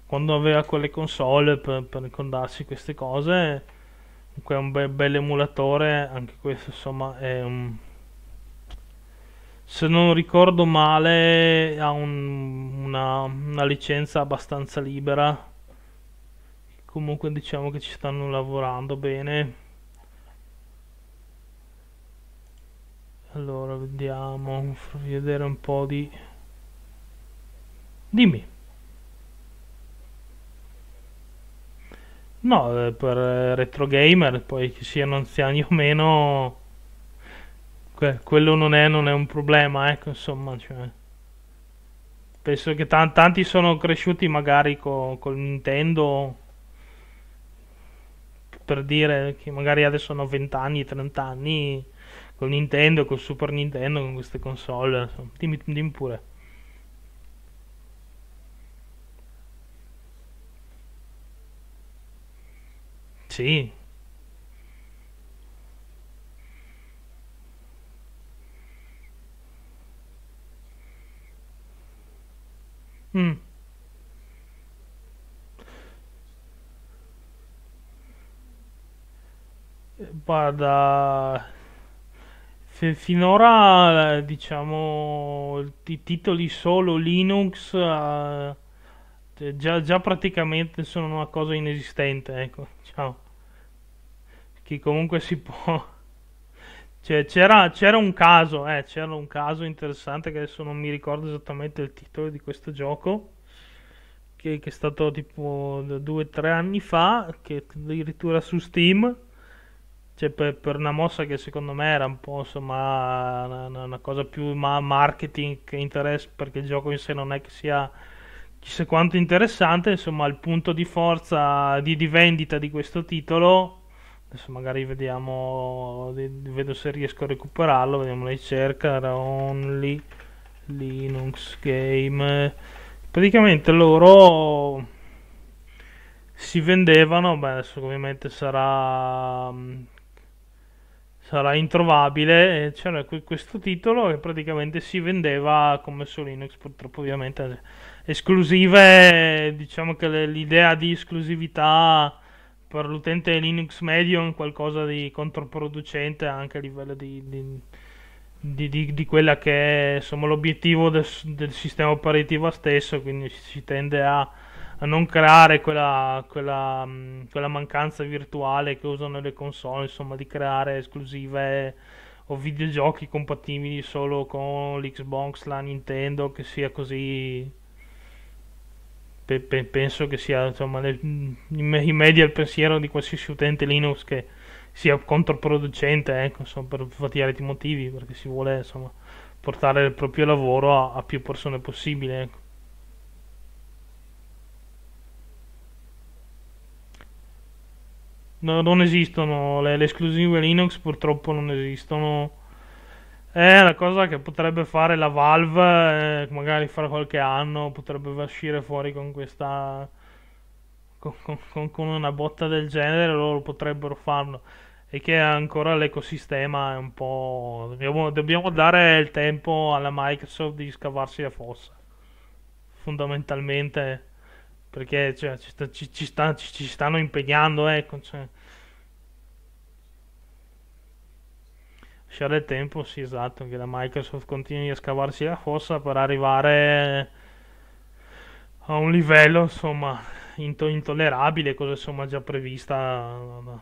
quando aveva quelle console per, per ricordarsi queste cose comunque è un bel, bel emulatore anche questo insomma è un se non ricordo male ha un, una, una, licenza abbastanza libera comunque diciamo che ci stanno lavorando bene allora vediamo farvi vedere un po' di dimmi no eh, per eh, retro gamer poi che siano anziani o meno que- quello non è, non è, un problema, ecco, insomma, cioè. penso che t- tanti sono cresciuti magari con co Nintendo, per dire che magari adesso hanno 20 anni, 30 anni, con Nintendo, con Super Nintendo, con queste console, insomma. dimmi, dimmi pure. Sì, Guarda, finora eh, diciamo i titoli solo Linux eh, cioè, già, già, praticamente sono una cosa inesistente, ecco, diciamo. Che comunque si può... Cioè, c'era, c'era un caso, eh, c'era un caso interessante che adesso non mi ricordo esattamente il titolo di questo gioco, che, che è stato tipo 2-3 anni fa, che addirittura su Steam cioè, per, per, una mossa che secondo me era un po' insomma una, una cosa più marketing che interesse perché il gioco in sé non è che sia chissà quanto interessante, insomma il punto di forza di, di vendita di questo titolo adesso magari vediamo vedo se riesco a recuperarlo vediamo la ricerca era only linux game praticamente loro si vendevano beh adesso ovviamente sarà sarà introvabile. C'era questo titolo che praticamente si vendeva come su Linux, purtroppo ovviamente esclusive, diciamo che l'idea di esclusività per l'utente Linux Medium è qualcosa di controproducente anche a livello di, di, di, di, di quella che è insomma, l'obiettivo del, del sistema operativo stesso, quindi si tende a a non creare quella, quella, mm, quella, mancanza virtuale che usano le console, insomma, di creare esclusive o videogiochi compatibili solo con l'Xbox, la Nintendo, che sia così. Pe- pe- penso che sia insomma, le, in media il pensiero di qualsiasi utente Linux che sia controproducente, ecco, insomma, per svariati motivi, perché si vuole insomma, portare il proprio lavoro a, a più persone possibile. Ecco. No, non esistono le, le, esclusive Linux, purtroppo non esistono. È una cosa che potrebbe fare la Valve, eh, magari fra qualche anno potrebbe uscire fuori con questa. Con, con, con, una botta del genere, loro potrebbero farlo. E che ancora l'ecosistema è un po'. Dobbiamo, dobbiamo dare il tempo alla Microsoft di scavarsi la fossa. Fondamentalmente perché cioè, ci, ci, ci, sta, ci, stanno impegnando, ecco. Cioè. Lasciare il tempo, sì, esatto, che la Microsoft continui a scavarsi la fossa per arrivare a un livello, insomma, into- intollerabile, cosa insomma già prevista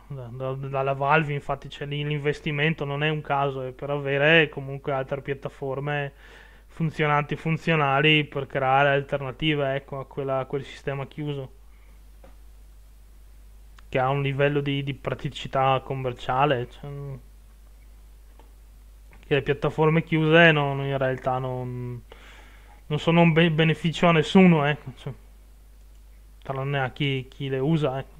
da, da, da, dalla Valve, infatti c'è lì l'investimento, non è un caso, è eh, per avere comunque altre piattaforme funzionanti funzionali per creare alternative ecco, a, quella, a, quel sistema chiuso che ha un livello di, di praticità commerciale cioè, che le piattaforme chiuse non, in realtà non, non sono un be- beneficio a nessuno ecco, cioè, tranne a chi, chi le usa ecco.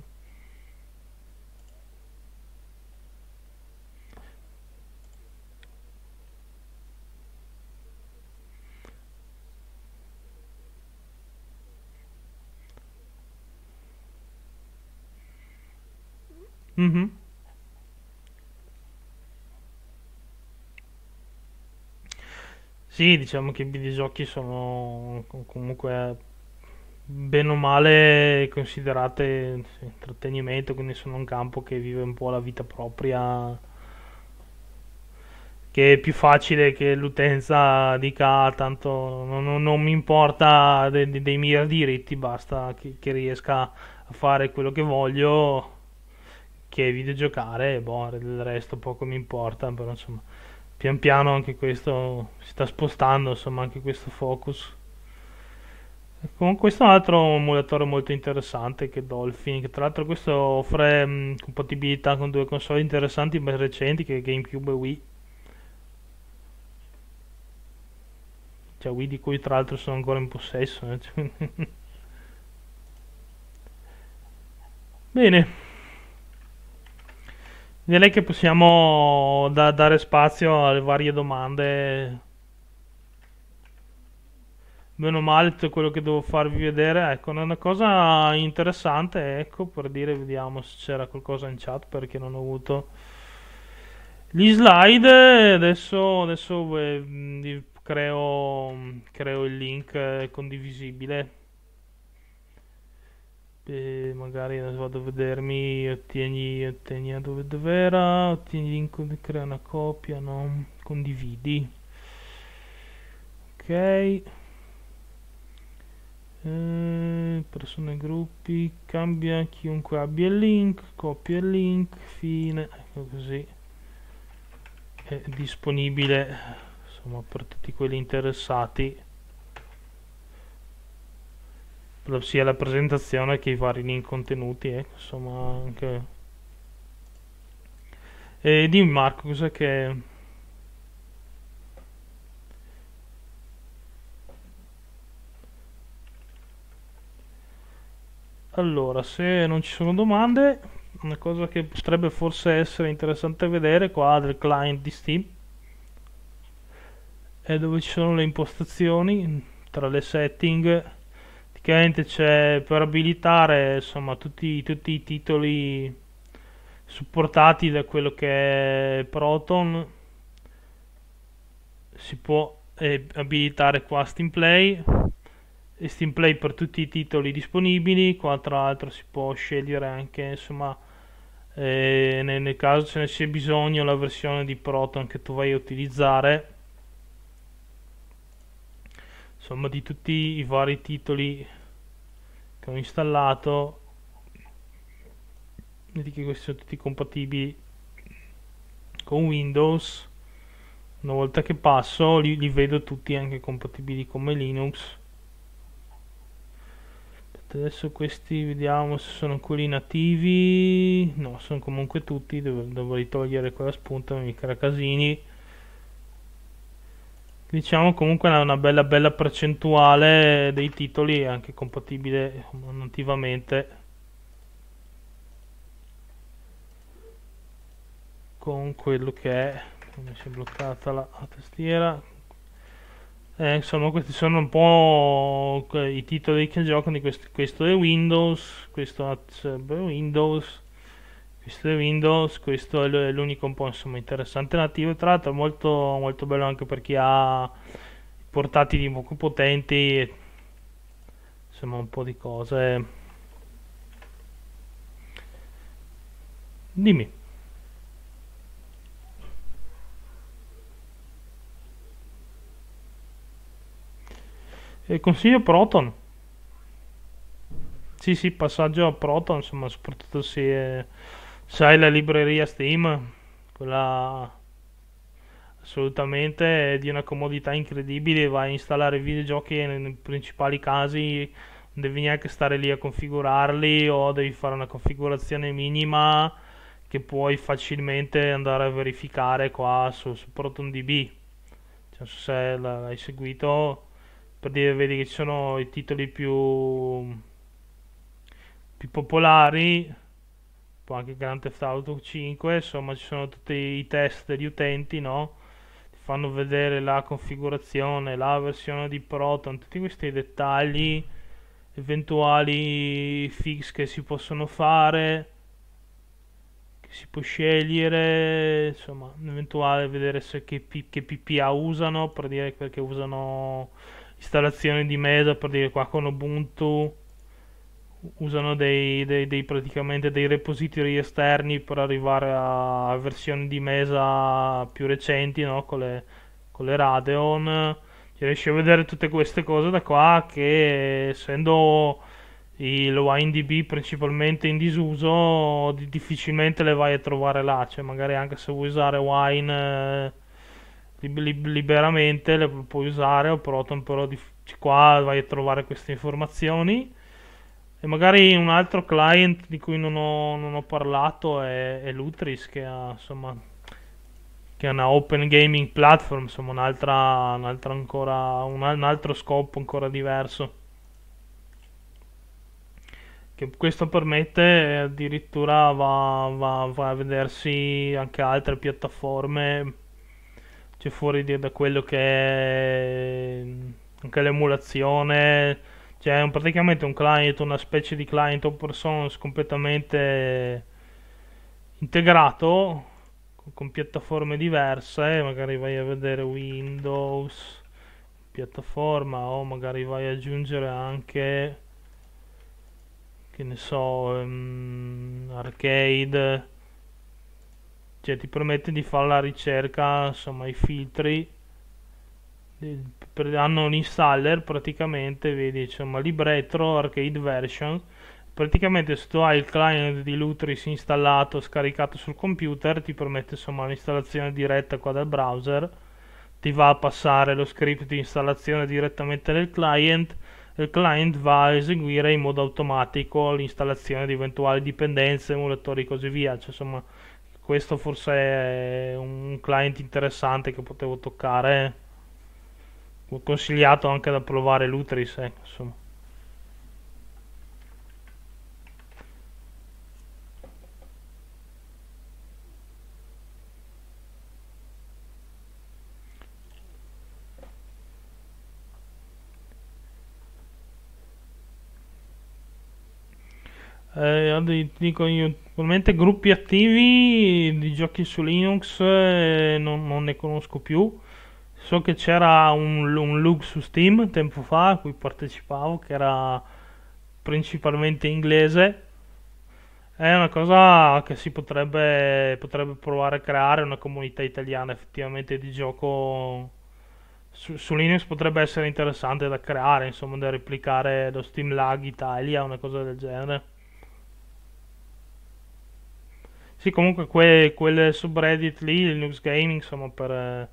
Mhm. Sì, diciamo che i videogiochi sono comunque bene o male considerate intrattenimento, quindi sono un campo che vive un po' la vita propria che è più facile che l'utenza dica ah, tanto non, non- non mi importa de- dei miei diritti, basta che, che riesca a fare quello che voglio che videogiocare, boh, del resto poco mi importa, però insomma, pian piano anche questo si sta spostando, insomma, anche questo focus. Con questo è un altro emulatore molto interessante che è Dolphin, che tra l'altro questo offre mh, compatibilità con due console interessanti ma recenti che è GameCube e Wii. Cioè Wii di cui tra l'altro sono ancora in possesso. Eh. Cioè. [laughs] Bene. Direi che possiamo da- dare spazio alle varie domande. Meno male tutto quello che devo farvi vedere. Ecco, una cosa interessante, ecco, per dire, vediamo se c'era qualcosa in chat perché non ho avuto gli slide. Adesso, adesso eh, creo, creo il link eh, condivisibile e magari vado a vedermi ottieni, ottieni dove dov'era ottieni link crea una copia no? condividi ok eh, persone gruppi cambia chiunque abbia il link copia il link fine ecco così è disponibile insomma per tutti quelli interessati sia la presentazione che i vari link contenuti eh, insomma anche e dimmi Marco cos'è che allora se non ci sono domande una cosa che potrebbe forse essere interessante vedere qua del client di Steam è dove ci sono le impostazioni tra le setting praticamente c'è per abilitare insomma, tutti, tutti i titoli supportati da quello che è Proton si può eh, abilitare qua Steam Play e Steam Play per tutti i titoli disponibili qua tra l'altro si può scegliere anche insomma eh, nel, nel caso ce ne sia bisogno la versione di Proton che tu vai a utilizzare insomma di tutti i vari titoli che ho installato vedi che questi sono tutti compatibili con Windows una volta che passo li, li vedo tutti anche compatibili con Linux adesso questi vediamo se sono quelli nativi no sono comunque tutti Dov dovrei togliere quella spunta mica era casini diciamo comunque una bella, bella percentuale dei titoli anche compatibile nativamente con quello che è come si è bloccata la, la tastiera eh, insomma questi sono un po' i titoli che giocano di questo, questo è Windows questo è Windows questo è Windows questo è l'unico un po' insomma interessante nativo tra l'altro molto, molto bello anche per chi ha portatili poco potenti insomma un po' di cose dimmi e eh, consiglio Proton sì sì passaggio a Proton insomma soprattutto se Sai la libreria Steam? Quella assolutamente è di una comodità incredibile, vai a installare videogiochi e nei principali casi non devi neanche stare lì a configurarli o devi fare una configurazione minima che puoi facilmente andare a verificare qua su, su ProtonDB. Cioè, so se l'hai seguito, per dire vedi che ci sono i titoli più, più popolari tipo anche Grand Theft Auto 5, insomma ci sono tutti i test degli utenti, no? Ti fanno vedere la configurazione, la versione di Proton, tutti questi dettagli, eventuali fix che si possono fare, che si può scegliere, insomma, eventuale vedere se che, che PPA usano, per dire perché usano installazioni di Mesa, per dire qua con Ubuntu usano dei, dei, dei, praticamente dei repository esterni per arrivare a versioni di mesa più recenti no? con, le, con le Radeon cioè, riesci a vedere tutte queste cose da qua che essendo il WineDB principalmente in disuso di, difficilmente le vai a trovare là cioè magari anche se vuoi usare Wine eh, li, liberamente le puoi usare o Proton però di, qua vai a trovare queste informazioni e magari un altro client di cui non ho, non ho parlato è, è, Lutris, che ha insomma che è una open gaming platform, insomma un'altra, un'altra ancora, un, un altro scopo ancora diverso. Che questo permette addirittura va, va, va a vedersi anche altre piattaforme, cioè fuori da quello che è anche l'emulazione cioè, è praticamente un client, una specie di client open source completamente integrato con piattaforme diverse, magari vai a vedere Windows, piattaforma o magari vai ad aggiungere anche che ne so, um, arcade, cioè ti permette di fare la ricerca, insomma i filtri hanno un installer praticamente vedi insomma libretto arcade version praticamente se tu hai il client di Lutris installato scaricato sul computer ti permette insomma un'installazione diretta qua dal browser ti va a passare lo script di installazione direttamente nel client il client va a eseguire in modo automatico l'installazione di eventuali dipendenze, emulatori e così via cioè, insomma questo forse è un client interessante che potevo toccare eh consigliato anche da provare l'Utris, eh, insomma. Eh, dico io, probabilmente gruppi attivi di giochi su Linux eh, non, non ne conosco più. So che c'era un, un look su Steam tempo fa a cui partecipavo che era principalmente inglese. È una cosa che si potrebbe, potrebbe provare a creare una comunità italiana effettivamente di gioco su, su, Linux potrebbe essere interessante da creare, insomma, da replicare lo Steam Lag Italia, una cosa del genere. Sì, comunque que, quelle subreddit lì, Linux Gaming, insomma, per,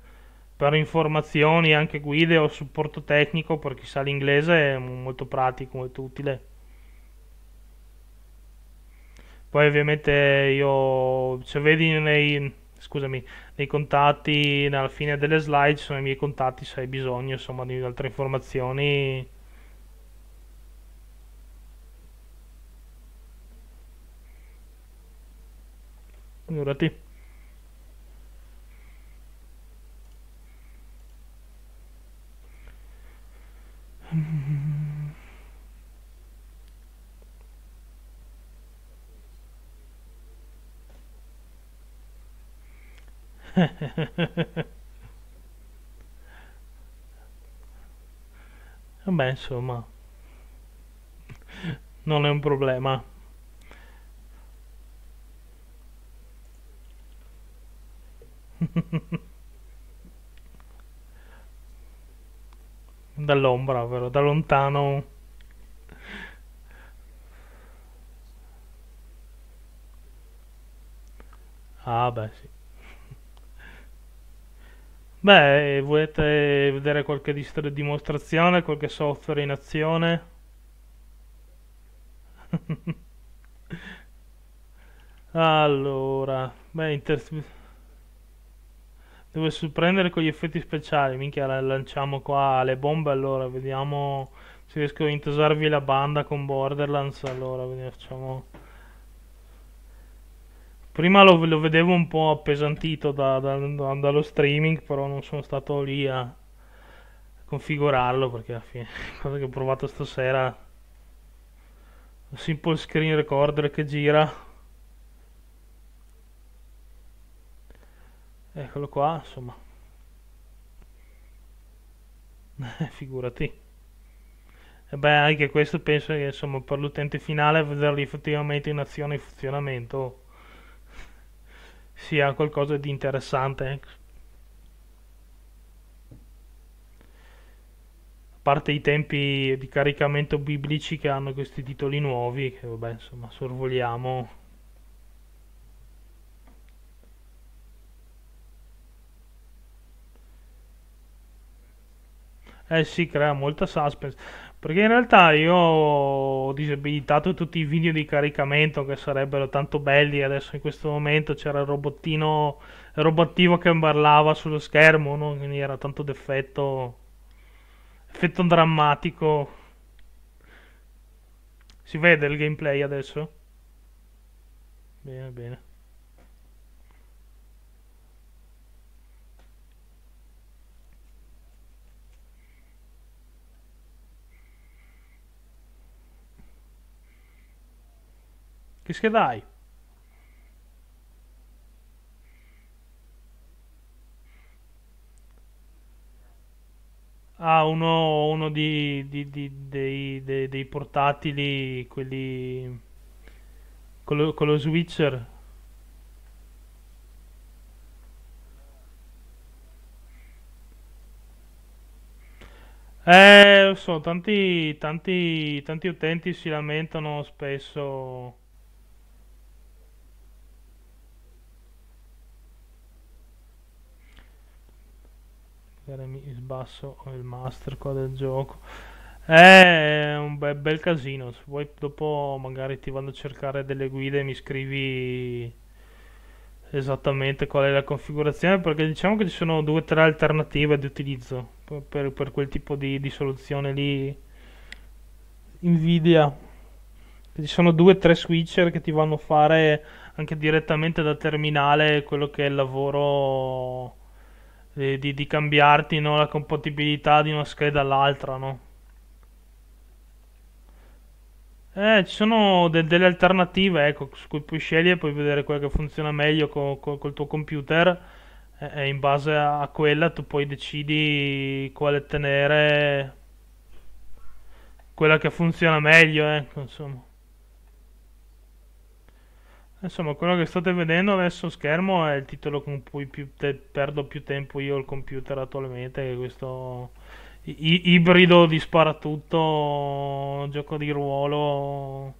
per informazioni, anche guide o supporto tecnico per chi sa l'inglese è molto pratico, molto utile. Poi ovviamente io, se vedi nei, scusami, nei contatti, alla fine delle slide ci sono i miei contatti se hai bisogno insomma, di altre informazioni. Figurati. [laughs] Vabbè, insomma, non è un problema. [laughs] Dall'ombra, vero? da lontano. Ah, beh, sì. Beh, eh, volete vedere qualche dimostrazione, qualche software in azione? [laughs] allora, beh, inter- deve sorprendere con gli effetti speciali. Minchia, la lanciamo qua le bombe. Allora, vediamo se riesco a intasarvi la banda con Borderlands. Allora, vediamo, facciamo. Prima lo, lo, vedevo un po' appesantito da, da, da, dallo streaming, però non sono stato lì a configurarlo perché alla fine, [laughs] cosa che ho provato stasera, simple screen recorder che gira. Eccolo qua, insomma. [laughs] Figurati. E beh, anche questo penso che insomma per l'utente finale vederli effettivamente in azione e funzionamento sia qualcosa di interessante. A parte i tempi di caricamento biblici che hanno questi titoli nuovi, che vabbè, insomma, sorvoliamo. Eh si sì, crea molta suspense. Perché in realtà io ho disabilitato tutti i video di caricamento che sarebbero tanto belli. Adesso in questo momento c'era il robottino il robottivo che parlava sullo schermo, no? quindi era tanto d'effetto effetto drammatico. Si vede il gameplay adesso? Bene, bene. Che scheda hai? Ah, uno, uno di, di, di, dei, dei, dei, portatili, quelli con lo, switcher. Eh, lo so, tanti, tanti, tanti utenti si lamentano spesso Cerami il basso o il master qua del gioco eh, è un be- bel casino se vuoi dopo magari ti vado a cercare delle guide e mi scrivi esattamente qual è la configurazione perché diciamo che ci sono due o tre alternative di utilizzo per, per quel tipo di, di, soluzione lì Nvidia ci sono due o tre switcher che ti vanno a fare anche direttamente da terminale quello che è il lavoro di, di, cambiarti no? la compatibilità di una scheda all'altra, no? Eh, ci sono de delle alternative, ecco, su cui puoi scegliere e puoi vedere quella che funziona meglio co co col tuo computer e, in base a, a quella tu poi decidi quale tenere, quella che funziona meglio, ecco, insomma. Insomma, quello che state vedendo adesso schermo è il titolo con cui più perdo più tempo io al computer attualmente, che è questo ibrido di sparatutto, gioco di ruolo,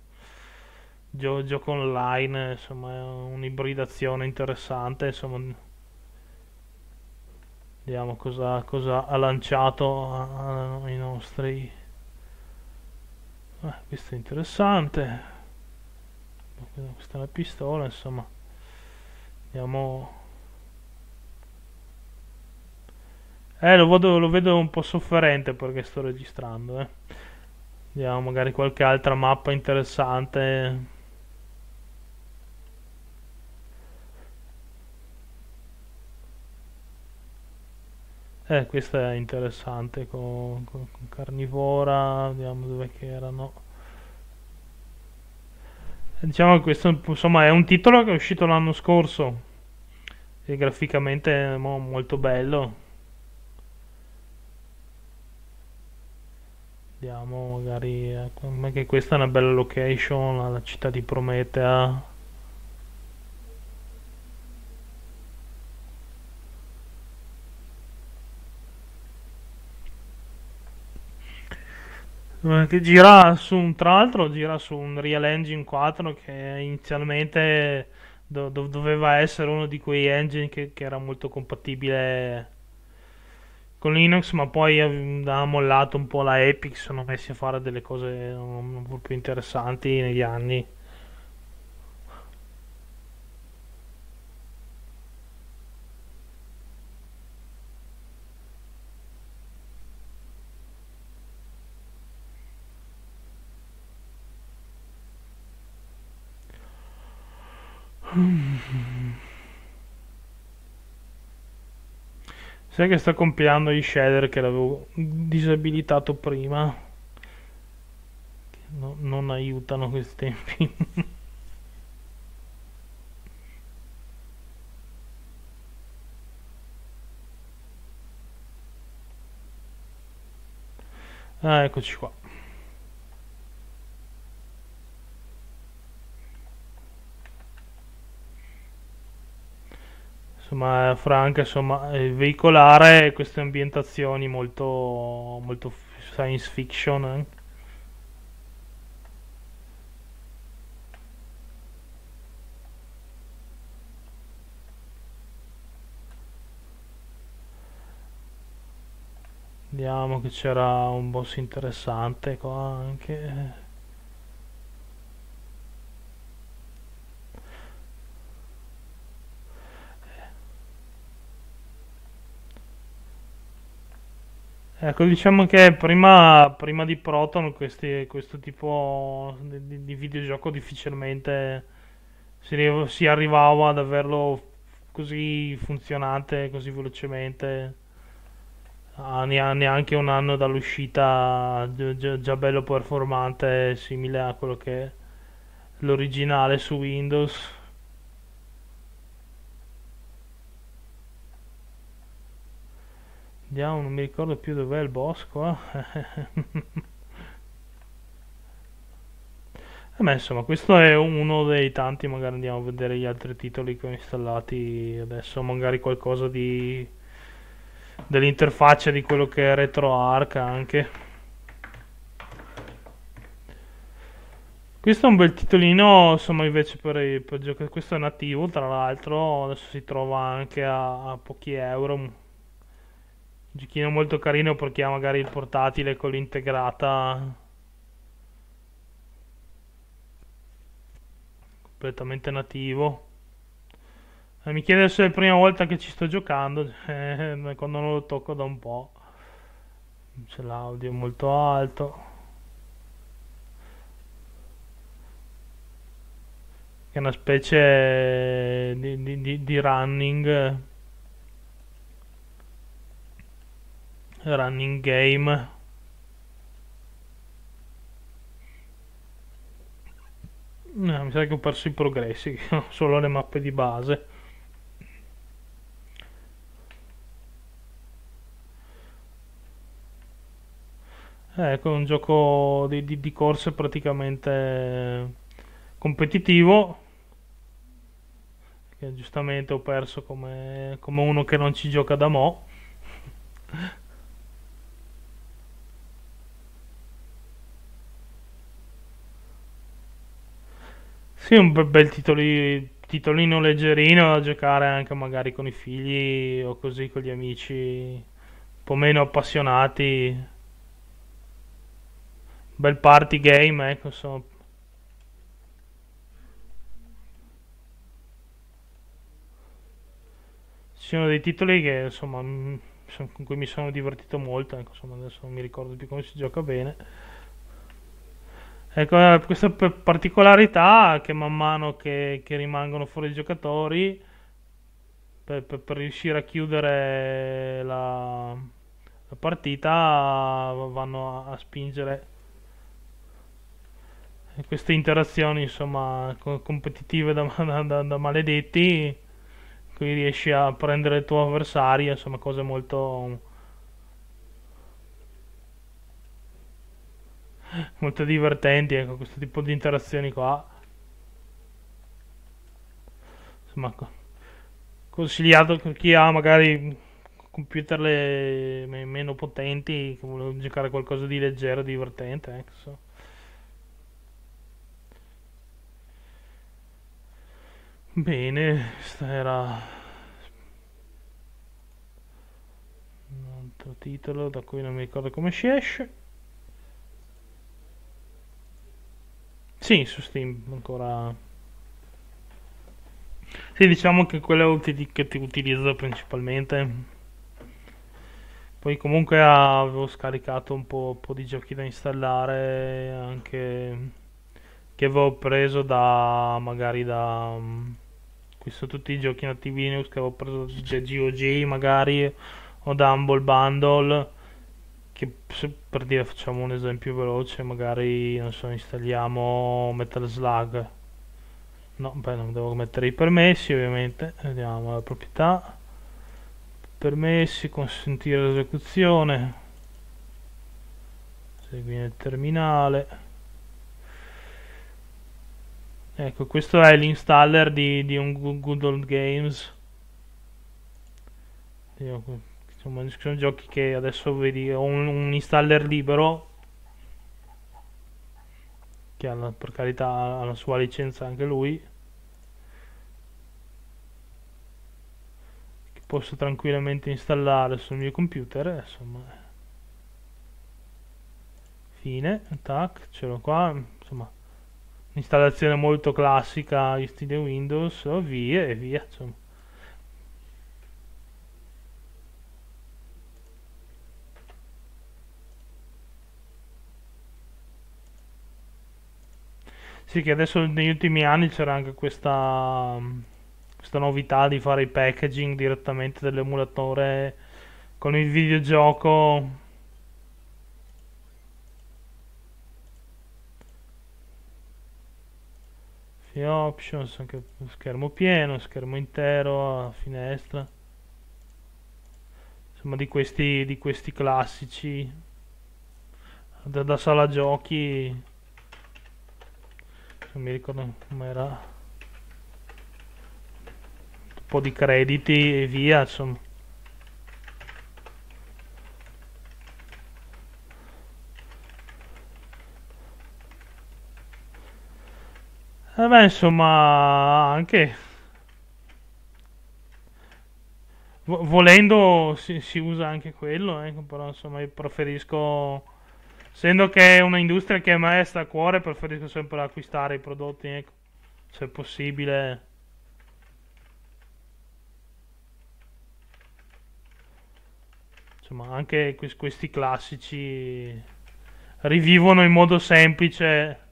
gio gioco online, insomma, è un'ibridazione interessante, insomma. Vediamo cosa, cosa ha lanciato a, eh, ai nostri... Eh, questo è interessante questa è la pistola insomma andiamo eh lo, vado, lo vedo un po' sofferente perché sto registrando eh. vediamo magari qualche altra mappa interessante Eh, questa è interessante con, con, con carnivora, vediamo dove che erano diciamo che questo insomma è un titolo che è uscito l'anno scorso e graficamente è molto bello vediamo magari anche ecco, questa è una bella location la città di Prometea Eh, che gira su un tra l'altro gira su un Real Engine 4 che inizialmente do, do, doveva essere uno di quei engine che, che, era molto compatibile con Linux ma poi ha mollato un po' la Epic sono messi a fare delle cose mm, un po' più interessanti negli anni sai che sto compilando gli shader che l'avevo disabilitato prima no, non aiutano questi tempi [laughs] ah eccoci qua insomma, franca, insomma, eh, veicolare queste ambientazioni molto, molto science fiction. Eh? Vediamo che c'era un boss interessante qua anche. Ecco, diciamo che prima, prima di Proton questi, questo tipo di, di, videogioco difficilmente si, si arrivava ad averlo così funzionante, così velocemente, a ah, neanche un anno dall'uscita già, già bello performante, simile a quello che è l'originale su Windows. Andiamo, non mi ricordo più dov'è il bosco. qua. Eh beh, insomma, questo è uno dei tanti, magari andiamo a vedere gli altri titoli che ho installati adesso, magari qualcosa di dell'interfaccia di quello che è RetroArch anche. Questo è un bel titolino, insomma, invece per, per giocare, questo è nativo, tra l'altro, adesso si trova anche a, a pochi euro, giochino molto carino perché ha magari il portatile con l'integrata completamente nativo eh, mi chiede se è la prima volta che ci sto giocando [laughs] eh, quando non lo tocco da un po' c'è l'audio molto alto è una specie di, di, di running running game no, mi sa che ho perso i progressi [laughs] solo le mappe di base Ecco, un gioco di, di, di, corse praticamente competitivo. Che giustamente ho perso come, come uno che non ci gioca da mo'. [laughs] Sì, un bel titoli, titolino leggerino da giocare anche magari con i figli o così con gli amici un po' meno appassionati. Bel party game, ecco, insomma. Ci sono dei titoli che, insomma, con cui mi sono divertito molto, ecco, insomma, adesso non mi ricordo più come si gioca bene. Ecco, eh, questa particolarità che man mano che, che rimangono fuori i giocatori per, per, per riuscire a chiudere la, la, partita vanno a, a spingere queste interazioni insomma co- competitive da, [laughs] da, da, da, maledetti qui riesci a prendere il tuo avversario insomma cose molto [laughs] molto divertenti ecco questo tipo di interazioni qua insomma consigliato per chi ha magari computer le, meno potenti che vuole giocare qualcosa di leggero divertente ecco so. bene questa era un altro titolo da cui non mi ricordo come si esce Sì, su Steam ancora. Sì, diciamo che quello che ti utilizzo principalmente. Poi comunque avevo scaricato un po', un po di giochi da installare anche che avevo preso da magari da mm, qui sono tutti i giochi nativi Linux che avevo preso da GOG magari o da Humble Bundle che se per dire facciamo un esempio veloce magari non so installiamo Metal Slug no beh non devo mettere i permessi ovviamente vediamo la proprietà permessi consentire l'esecuzione seguire il terminale ecco questo è l'installer di, di un Google Games Io insomma ci sono giochi che adesso vedi ho un, un installer libero che ha, per carità ha la sua licenza anche lui che posso tranquillamente installare sul mio computer eh, insomma fine tac ce l'ho qua insomma installazione molto classica in stile windows via e via insomma Sì, che adesso negli ultimi anni c'era anche questa, questa novità di fare i packaging direttamente dell'emulatore con il videogioco. options anche schermo pieno schermo intero a finestra insomma di questi di questi classici da, da sala giochi non mi ricordo com'era un po' di crediti e via insomma Eh beh, insomma, anche volendo si, si usa anche quello, eh, però insomma io preferisco Essendo che è un'industria che a me sta a cuore, preferisco sempre acquistare i prodotti, ecco. se possibile. Insomma, anche questi classici rivivono in modo semplice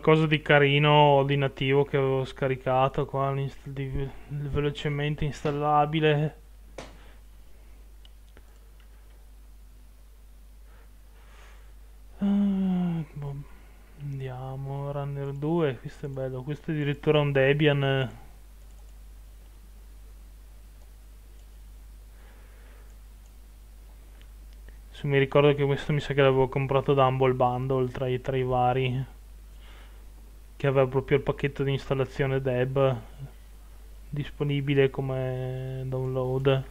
qualcosa di carino o di nativo che avevo scaricato qua di- velocemente installabile ah, boh. andiamo runner 2 questo è bello questo è addirittura un debian mi ricordo che questo mi sa che l'avevo comprato da Humble Bundle tra i, tra i vari che aveva proprio il pacchetto di installazione DEB disponibile come download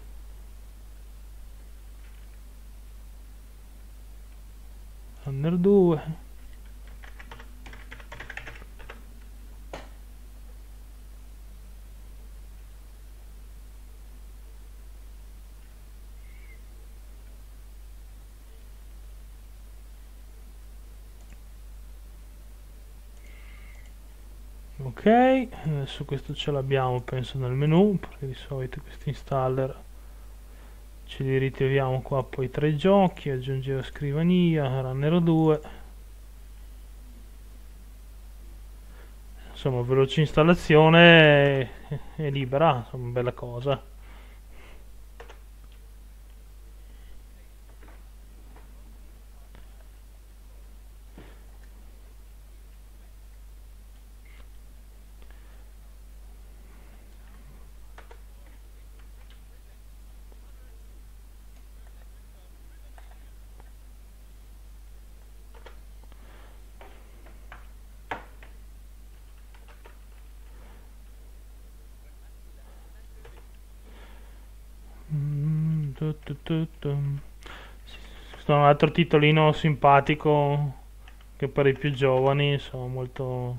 Runner 2 ok adesso eh, questo ce l'abbiamo penso nel menu perché di solito questi installer ce li ritroviamo qua poi tre giochi aggiungere la scrivania runner 2 insomma veloce installazione e libera insomma bella cosa un altro titolino simpatico che per i più giovani sono molto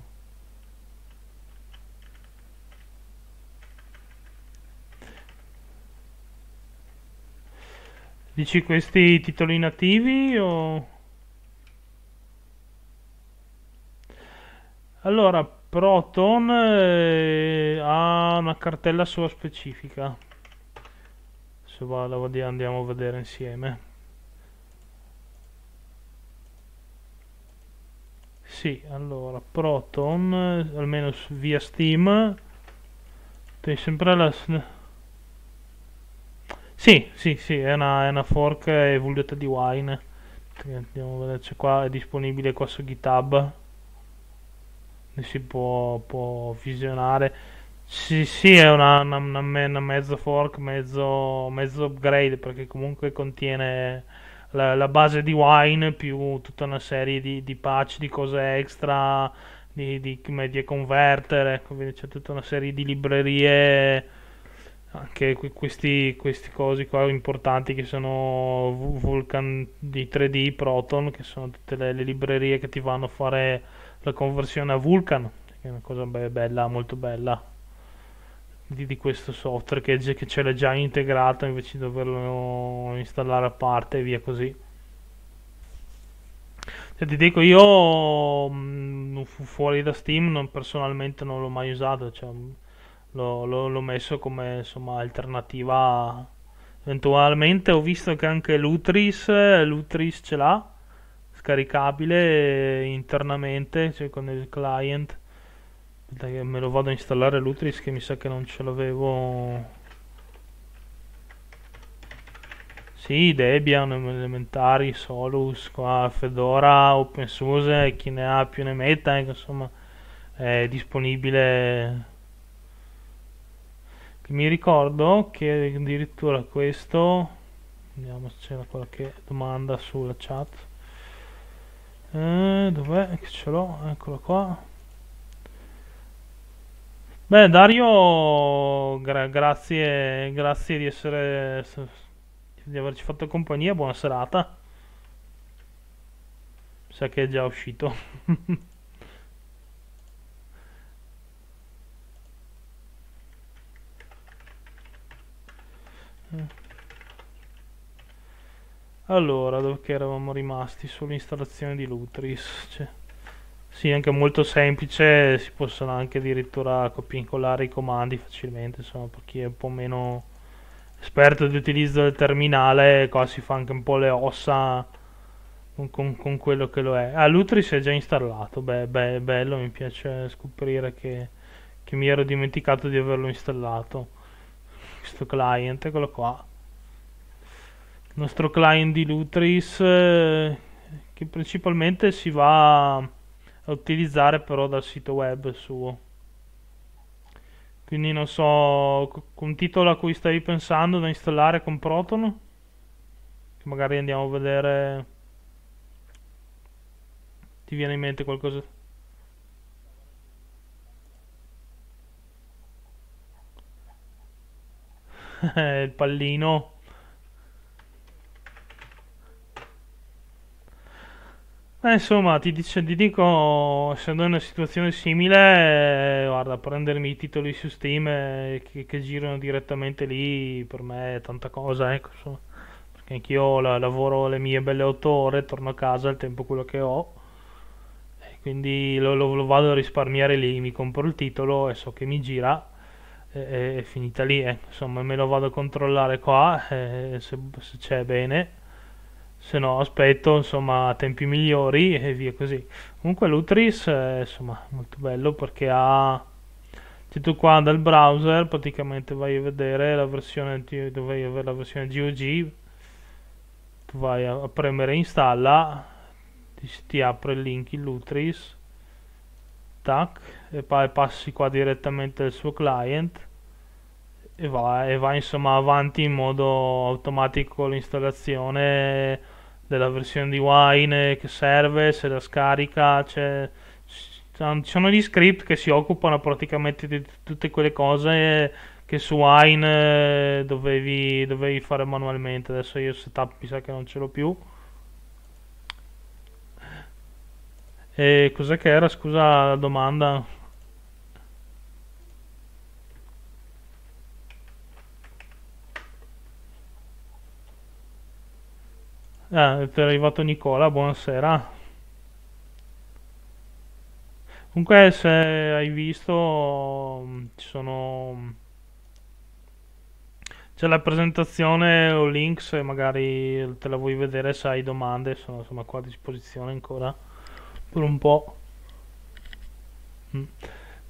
Dici questi titoli nativi o... Allora, Proton eh, ha una cartella sua specifica. Se va, la andiamo a vedere insieme. Sì, allora, Proton, almeno via Steam, devi sempre la... Sì, sì, sì, è una, è una fork evoluta di Wine. Andiamo a vedere se qua è disponibile qua su GitHub. Ne si può, può visionare. Sì, sì, è una, una, una mezzo fork, mezzo, mezzo upgrade, perché comunque contiene la, la, base di wine più tutta una serie di, di patch, di cose extra, di, di media converter, ecco, quindi c'è tutta una serie di librerie, anche questi, questi cosi qua importanti che sono Vulkan di 3D, Proton, che sono tutte le, le librerie che ti vanno a fare la conversione a Vulkan, che è una cosa bella, molto bella di, di questo software che, che ce l'ha già integrato invece di doverlo installare a parte e via così. Cioè, ti dico, io mh, mm, fuori da Steam non, personalmente non l'ho mai usato, cioè, mm, l'ho, messo come insomma, alternativa. Eventualmente ho visto che anche l'Utris, l'Utris ce l'ha, scaricabile internamente cioè con il client Aspetta che me lo vado a installare l'Utris che mi sa che non ce l'avevo... Sì, Debian, Elementari, Solus, qua, Fedora, OpenSUSE, chi ne ha più ne metta, eh, insomma è disponibile mi ricordo che addirittura questo vediamo se c'era qualche domanda sulla chat eh, dov'è che ce l'ho eccolo qua Beh, Dario, gra- grazie, grazie di essere di averci fatto compagnia. Buona serata. Mi Sa che è già uscito. [laughs] allora, dove eravamo rimasti? Sull'installazione di Lutris. Cioè. Sì, anche molto semplice, si possono anche addirittura copia e incollare i comandi facilmente, insomma, per chi è un po' meno esperto di utilizzo del terminale, qua si fa anche un po' le ossa con, con, con quello che lo è. Ah, Lutris è già installato, beh, beh, bello, mi piace scoprire che, che mi ero dimenticato di averlo installato, questo client, eccolo qua. Il nostro client di Lutris, eh, che principalmente si va da utilizzare però dal sito web suo quindi non so un titolo a cui stavi pensando da installare con Proton che magari andiamo a vedere ti viene in mente qualcosa [laughs] il pallino Eh, insomma, ti, dice, ti dico, essendo in una situazione simile, eh, guarda, prendermi i titoli su Steam eh, che, che, girano direttamente lì per me è tanta cosa, ecco, insomma. Perché anch'io la, lavoro le mie belle otto ore, torno a casa il tempo quello che ho, quindi lo, lo, lo, vado a risparmiare lì, mi compro il titolo e so che mi gira e, e è finita lì, eh. insomma, me lo vado a controllare qua, eh, se, se c'è bene se no aspetto insomma tempi migliori e via così comunque l'Utris è insomma molto bello perché ha se tu qua dal browser praticamente vai a vedere la versione dovevi avere la versione GOG tu vai a, a premere installa ti, ti apre il link in l'Utris tac e poi passi qua direttamente al suo client e va, e va insomma avanti in modo automatico l'installazione della versione di Wine che serve, se la scarica, cioè, ci sono gli script che si occupano praticamente di tutte quelle cose che su Wine eh, dovevi, dovevi fare manualmente. Adesso io setup mi sa che non ce l'ho più. E cos'è che era? Scusa la domanda. Ah, eh, è arrivato Nicola, buonasera. Comunque, se hai visto, mm, ci sono... Mm, c'è la presentazione o link se magari te la vuoi vedere se hai domande, sono insomma qua a disposizione ancora per un po'. Mm.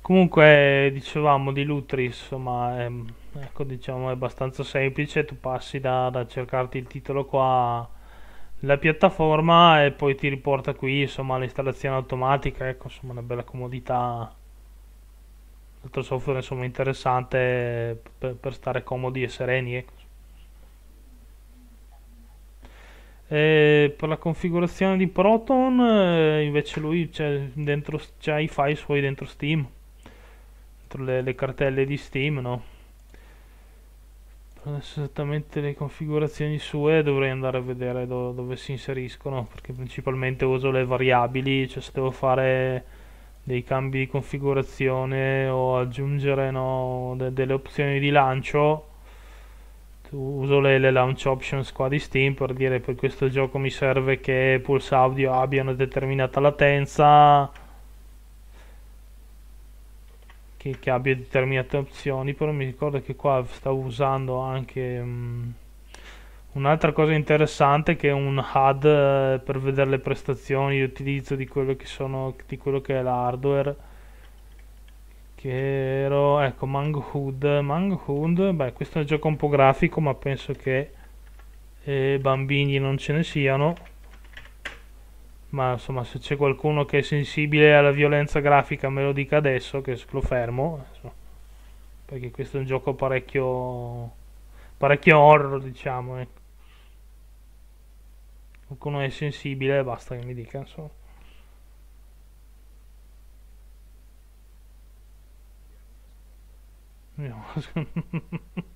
Comunque dicevamo di Lutris, insomma, è, ehm, ecco diciamo è abbastanza semplice, tu passi da, da cercarti il titolo qua la piattaforma e poi ti riporta qui insomma l'installazione automatica ecco insomma una bella comodità altro software insomma interessante per, per stare comodi e sereni ecco. E per la configurazione di Proton eh, invece lui c'ha i file suoi dentro Steam dentro le, le cartelle di Steam no? non esattamente le configurazioni sue dovrei andare a vedere do dove si inseriscono perché principalmente uso le variabili cioè se devo fare dei cambi di configurazione o aggiungere no, de delle opzioni di lancio uso le, le, launch options qua di Steam per dire per questo gioco mi serve che Pulse Audio abbia una determinata latenza che, che, abbia determinate opzioni però mi ricordo che qua stavo usando anche um, un'altra cosa interessante che è un HUD eh, per vedere le prestazioni di utilizzo di quello che, sono, di quello che è l'hardware che ero ecco Mangohood Mangohood beh questo è un gioco un po' grafico ma penso che eh, bambini non ce ne siano ma insomma se c'è qualcuno che è sensibile alla violenza grafica me lo dica adesso che lo fermo perché questo è un gioco parecchio parecchio horror diciamo ecco. qualcuno è sensibile basta che mi dica insomma no. [laughs]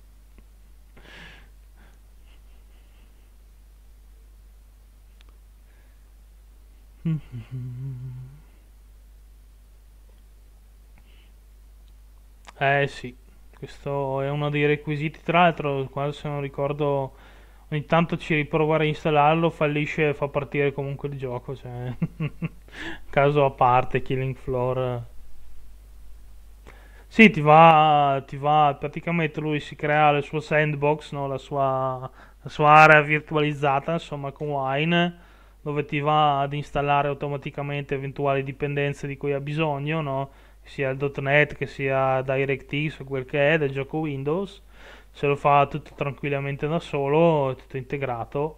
[laughs] Eh sì, questo è uno dei requisiti, tra l'altro, quando se non ricordo, ogni tanto ci riprovare a installarlo, fallisce e fa partire comunque il gioco, cioè [laughs] caso a parte Killing Floor. Sì, ti va, ti va, praticamente lui si crea il suo sandbox, no? la, sua, la sua area virtualizzata, insomma, con Wine dove ti va ad installare automaticamente eventuali dipendenze di cui ha bisogno, no? sia il.NET che sia DirectX o quel che è del gioco Windows, se lo fa tutto tranquillamente da solo, tutto integrato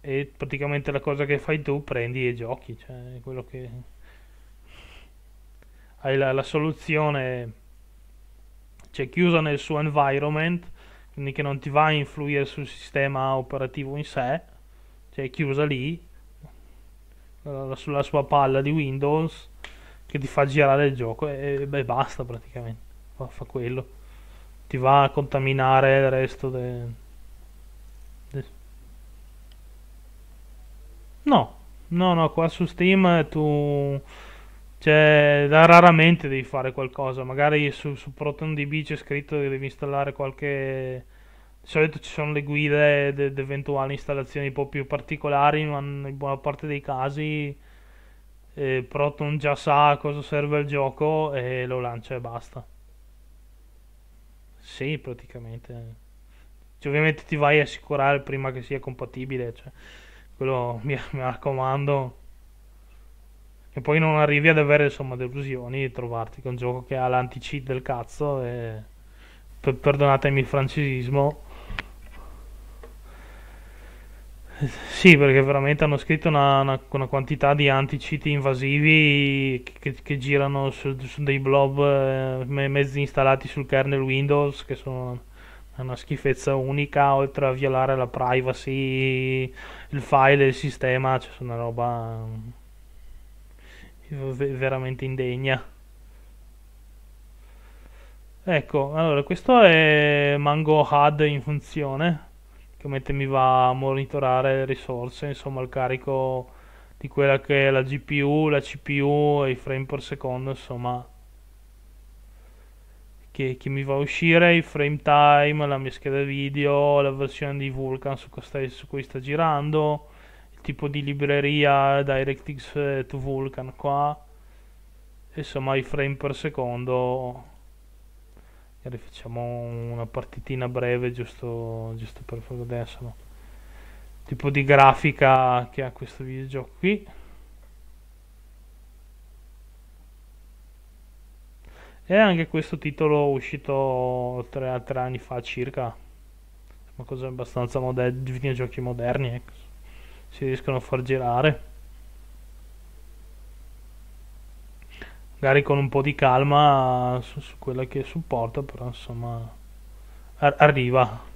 e praticamente la cosa che fai tu prendi e giochi, cioè quello che hai la, la soluzione cioè chiusa nel suo environment, quindi che non ti va a influire sul sistema operativo in sé cioè è chiusa lì sulla sua palla di Windows che ti fa girare il gioco e, e basta praticamente fa, quello ti va a contaminare il resto del de... no no no qua su Steam tu cioè raramente devi fare qualcosa magari su, su ProtonDB c'è scritto che devi installare qualche di solito ci sono le guide ed de- eventuali installazioni un po' più particolari, ma in buona parte dei casi eh, Proton già sa cosa serve al gioco e lo lancia e basta. Sì, praticamente. Cioè, ovviamente ti vai a assicurare prima che sia compatibile, cioè, quello [laughs] mi, mi raccomando. E poi non arrivi ad avere insomma delusioni e trovarti con un gioco che ha l'anti-cheat del cazzo e... perdonatemi il francesismo Sì, perché veramente hanno scritto una, una, una quantità di anticiti invasivi che, che girano su, su, dei blob eh, mezzi installati sul kernel Windows, che sono una schifezza unica, oltre a violare la privacy, il file e il sistema, cioè sono una roba mm, veramente indegna. Ecco, allora questo è Mango HUD in funzione che mi va a monitorare le risorse, insomma il carico di quella che è la GPU, la CPU e i frame per secondo, insomma che, che mi va a uscire, i frame time, la mia scheda video, la versione di Vulkan su cui sta, su cui sta girando, il tipo di libreria DirectX to Vulkan qua, insomma i frame per secondo e rifacciamo una partitina breve giusto, giusto per farlo adesso no? tipo di grafica che ha questo videogioco qui e anche questo titolo uscito tre anni fa circa una cosa abbastanza moderna, videogiochi moderni ecco. si riescono a far girare magari con un po' di calma su, su quella che supporta, però insomma ar- arriva.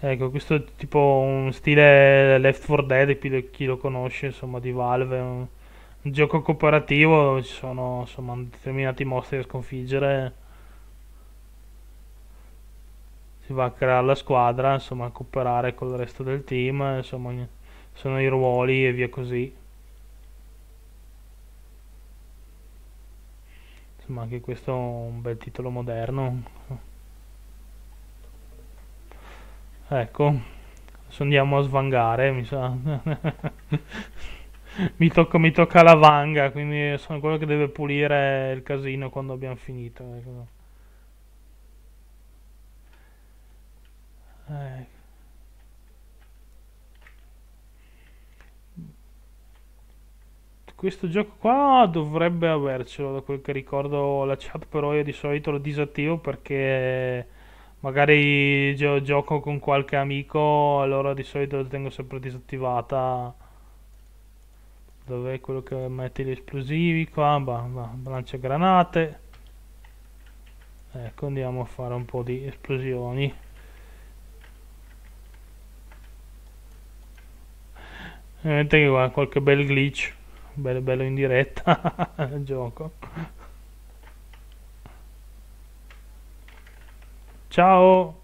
Ecco, questo è tipo un stile Left 4 Dead, chi, lo conosce, insomma, di Valve, un, un gioco cooperativo dove ci sono insomma, determinati mostri da sconfiggere. Si va a creare la squadra, insomma, a cooperare con il resto del team, insomma, sono i ruoli e via così insomma anche questo è un bel titolo moderno ecco adesso andiamo a svangare mi sa [laughs] mi, tocca, mi tocca la vanga quindi sono quello che deve pulire il casino quando abbiamo finito ecco. ecco. questo gioco qua dovrebbe avercelo da quel che ricordo la chat però io di solito lo disattivo perché magari gio- gioco con qualche amico allora di solito lo tengo sempre disattivata dov'è quello che mette gli esplosivi qua bah, bah, lancia granate ecco andiamo a fare un po' di esplosioni ovviamente che qua qualche bel glitch bello, bello in diretta [laughs] il gioco. Ciao!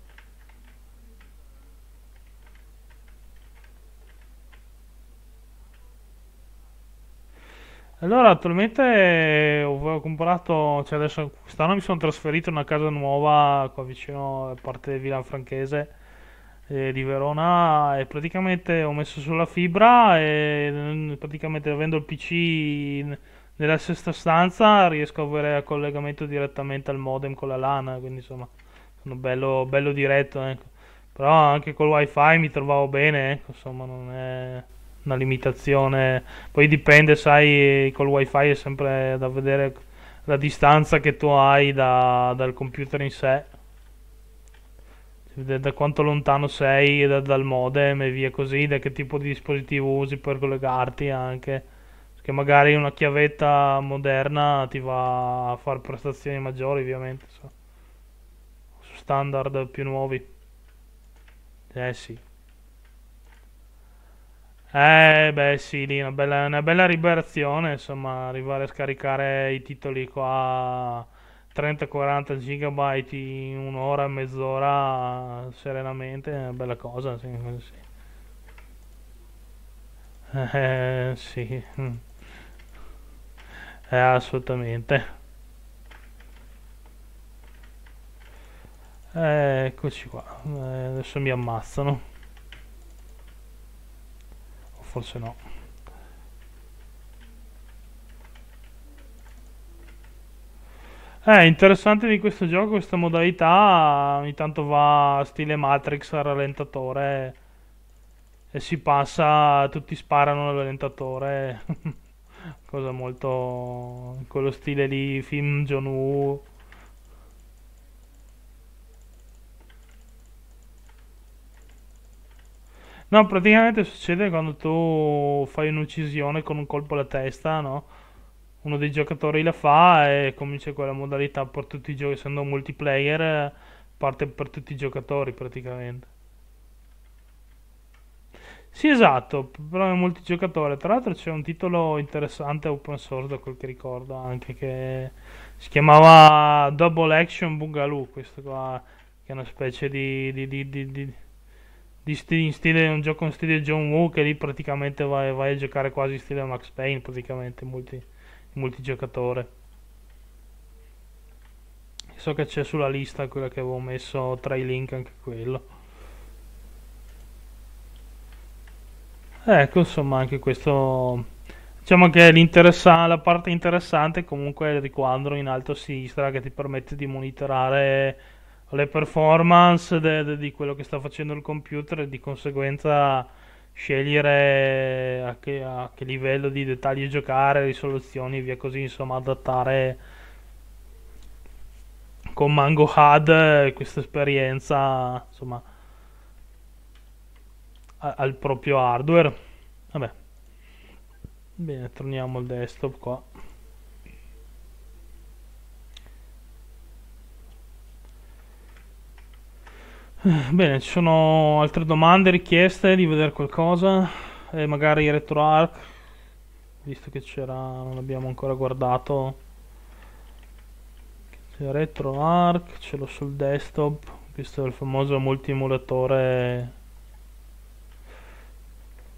Allora, attualmente ho comprato, cioè adesso quest'anno mi sono trasferito in una casa nuova qua vicino a parte di Villa Franchese eh, di Verona e praticamente ho messo sulla fibra e mm, praticamente avendo il PC nella stessa stanza riesco a avere il collegamento direttamente al modem con la LAN, quindi insomma sono bello, bello diretto. Ecco. Però anche col wifi mi trovavo bene, ecco, insomma non è una limitazione. Poi dipende, sai, col wifi è sempre da vedere la distanza che tu hai da, dal computer in sé da, da quanto lontano sei da, dal modem e via così, da che tipo di dispositivo usi per collegarti anche. Che magari una chiavetta moderna ti va a fare prestazioni maggiori, ovviamente. So. Su standard più nuovi. Eh sì. Eh beh sì, lì una bella, una bella liberazione, insomma, arrivare a scaricare i titoli qua 30-40 gigabyte in un'ora, mezz'ora serenamente è una bella cosa. Sì, sì. Eh, sì. Eh, assolutamente. Eh, eccoci qua. Eh, adesso mi ammazzano. O forse no. È eh, interessante di questo gioco questa modalità, ogni tanto va stile Matrix al rallentatore e si passa, tutti sparano al rallentatore, [laughs] cosa molto... quello stile di film John Woo. No, praticamente succede quando tu fai un'uccisione con un colpo alla testa, no? uno dei giocatori la fa e comincia quella modalità per tutti i giochi, essendo multiplayer, parte per tutti i giocatori praticamente. Sì, esatto, però è multigiocatore. Tra l'altro c'è un titolo interessante open source, da quel che ricordo, anche che si chiamava Double Action Boogaloo, questo qua, che è una specie di... di, di, di, di, di stile, stile, un gioco in stile John Woo che lì praticamente vai, vai, a giocare quasi in stile Max Payne praticamente molti, multigiocatore so che c'è sulla lista quella che avevo messo tra i link anche quello ecco insomma anche questo diciamo che la parte interessante è comunque il riquadro in alto a sinistra che ti permette di monitorare le performance de, de, di quello che sta facendo il computer e di conseguenza scegliere a che, a che livello di dettagli giocare, risoluzioni e via così, insomma adattare con Mango Had eh, questa esperienza insomma al proprio hardware vabbè bene torniamo al desktop qua Bene, ci sono altre domande, richieste di vedere qualcosa? E magari RetroArch, visto che c'era, non abbiamo ancora guardato. RetroArch, ce l'ho sul desktop, questo è il famoso multi emulatore.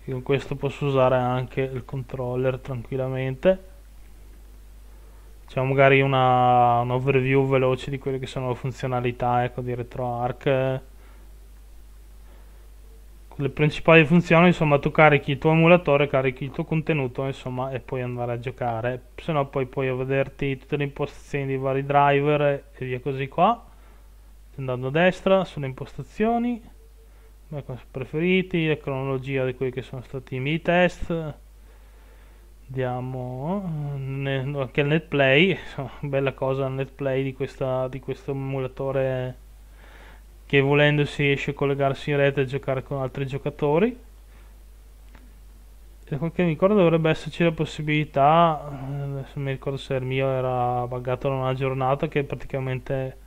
con questo posso usare anche il controller tranquillamente. Facciamo magari una, un overview veloce di quelle che sono le funzionalità ecco, di RetroArch le principali funzioni insomma tu carichi il tuo emulatore carichi il tuo contenuto insomma e puoi andare a giocare se no poi puoi vederti tutte le impostazioni dei vari driver e via così qua andando a destra sulle impostazioni preferiti la cronologia di quelli che sono stati i miei test andiamo anche il netplay [laughs] insomma, bella cosa il netplay di, questa, di questo emulatore che volendo si riesce a collegarsi in rete e giocare con altri giocatori da quel che mi ricordo dovrebbe esserci la possibilità eh, adesso mi ricordo se il mio era buggato da una giornata che praticamente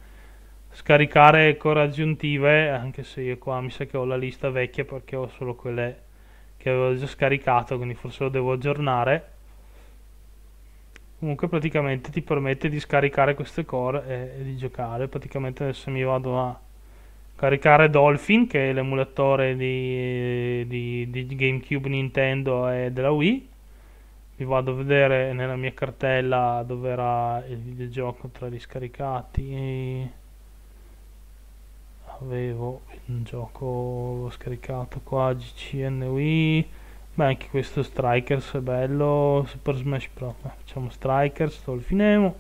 scaricare core aggiuntive anche se io qua mi sa che ho la lista vecchia perché ho solo quelle che avevo già scaricato quindi forse lo devo aggiornare comunque praticamente ti permette di scaricare queste core e, e di giocare praticamente adesso mi vado a caricare Dolphin che è l'emulatore di, di, di GameCube Nintendo e della Wii vi vado a vedere nella mia cartella dove era il videogioco tra gli scaricati e avevo un gioco scaricato qua GCNW Beh, anche questo Strikers è bello Super Smash Bros facciamo Strikers Dolphinemo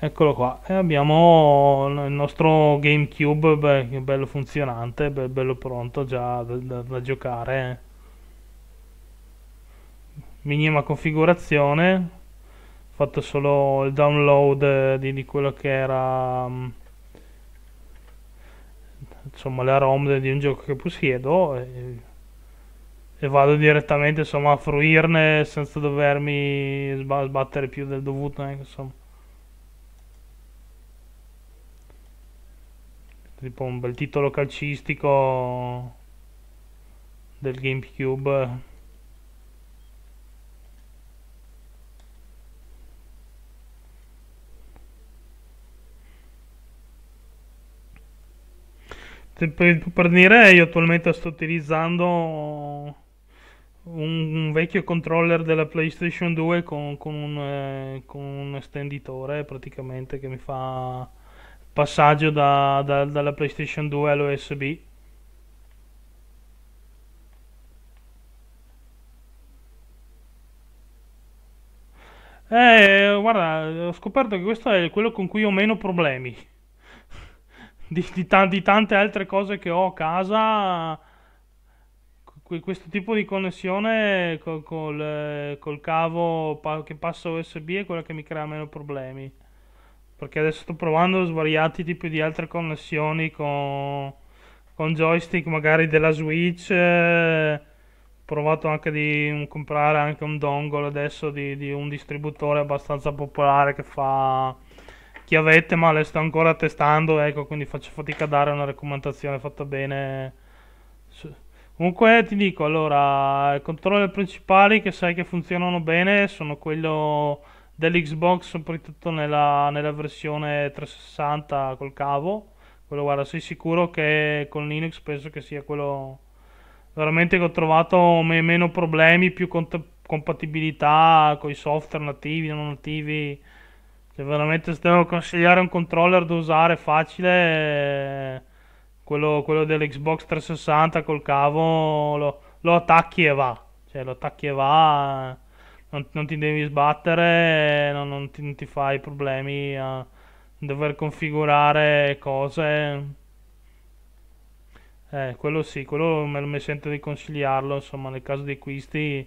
eccolo qua e abbiamo il nostro gamecube beh, bello funzionante beh, bello pronto già da, da, da giocare eh. minima configurazione fatto solo il download di, di quello che era mm, insomma la ROM di un gioco che possiedo e, e vado direttamente insomma a fruirne senza dovermi sbattere più del dovuto eh, insomma tipo un bel titolo calcistico del GameCube. Per, per dire, io attualmente sto utilizzando un, un vecchio controller della PlayStation 2 con, con, un, eh, con un estenditore praticamente che mi fa passaggio da, da, dalla PlayStation 2 all'USB. Eh, guarda, ho scoperto che questo è quello con cui ho meno problemi. Di, di, ta- di tante altre cose che ho a casa, que- questo tipo di connessione col, col, col cavo pa- che passa USB è quello che mi crea meno problemi perché adesso sto provando svariati tipi di altre connessioni con, con joystick magari della Switch eh, ho provato anche di comprare anche un dongle adesso di, di, un distributore abbastanza popolare che fa chiavette ma le sto ancora testando ecco quindi faccio fatica a dare una raccomandazione fatta bene Comunque ti dico, allora, i controller principali che sai che funzionano bene sono quello dell'Xbox, soprattutto nella, nella, versione 360 col cavo. Quello, guarda, sei sicuro che con Linux penso che sia quello veramente che ho trovato me- meno problemi, più cont- compatibilità con i software nativi, non nativi. Cioè, veramente se devo consigliare un controller da usare facile, quello, quello, dell'Xbox 360 col cavo, lo, lo attacchi e va. Cioè, lo attacchi e va. Eh non, non ti devi sbattere, non, non, ti, non, ti, fai problemi a dover configurare cose. Eh, quello sì, quello me, me sento di consigliarlo, insomma, nel caso di acquisti.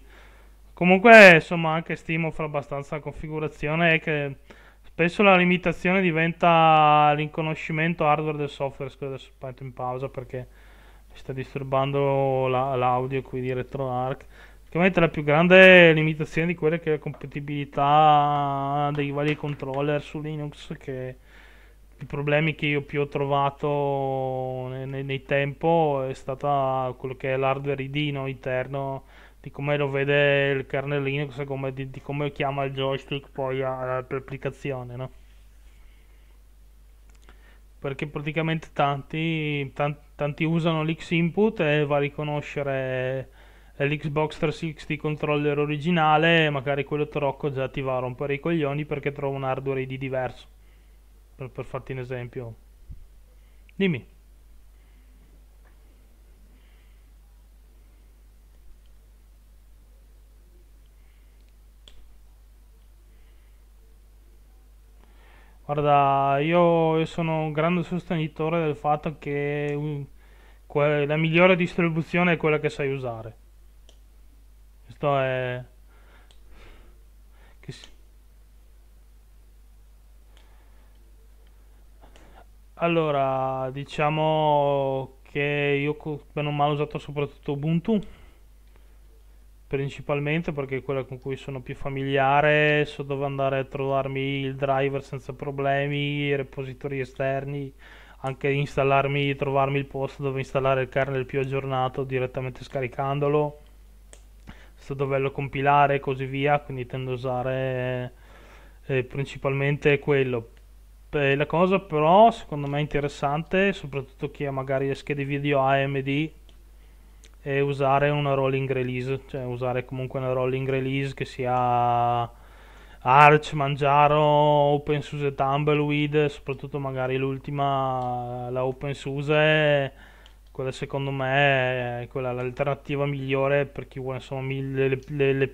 Comunque, insomma, anche Steam offre abbastanza configurazione e che spesso la limitazione diventa l'inconoscimento hardware del software. Scusa, adesso metto in pausa perché mi sta disturbando la, l'audio qui di RetroArch. Ovviamente la più grande limitazione di quella che è la compatibilità dei vari controller su Linux che i problemi che io più ho trovato nei, nei tempo è stata quello che è l'hardware ID no, interno di come lo vede il kernel Linux come, di, di, come chiama il joystick poi all'applicazione no? perché praticamente tanti, tanti, tanti usano l'X input e va a riconoscere l'Xbox 360 controller originale, magari quello trocco già ti va a rompere i coglioni perché trovo un hardware ID diverso. Per, per farti un esempio. Dimmi. Guarda, io sono un grande sostenitore del fatto che la migliore distribuzione è quella che sai usare questo è... Allora, diciamo che io non ho mai usato soprattutto Ubuntu, principalmente perché è quella con cui sono più familiare, so dove andare a trovarmi il driver senza problemi, i repository esterni, anche installarmi, trovarmi il posto dove installare il kernel più aggiornato direttamente scaricandolo sto dovendo compilare e così via, quindi tendo a usare eh, eh, principalmente quello. Eh, la cosa però secondo me interessante, soprattutto chi ha magari le schede video AMD, è usare una rolling release, cioè usare comunque una rolling release che sia Arch, Mangiaro, OpenSUSE Tumbleweed, soprattutto magari l'ultima, la OpenSUSE quella secondo me è quella l'alternativa migliore per chi vuole insomma le, le, le,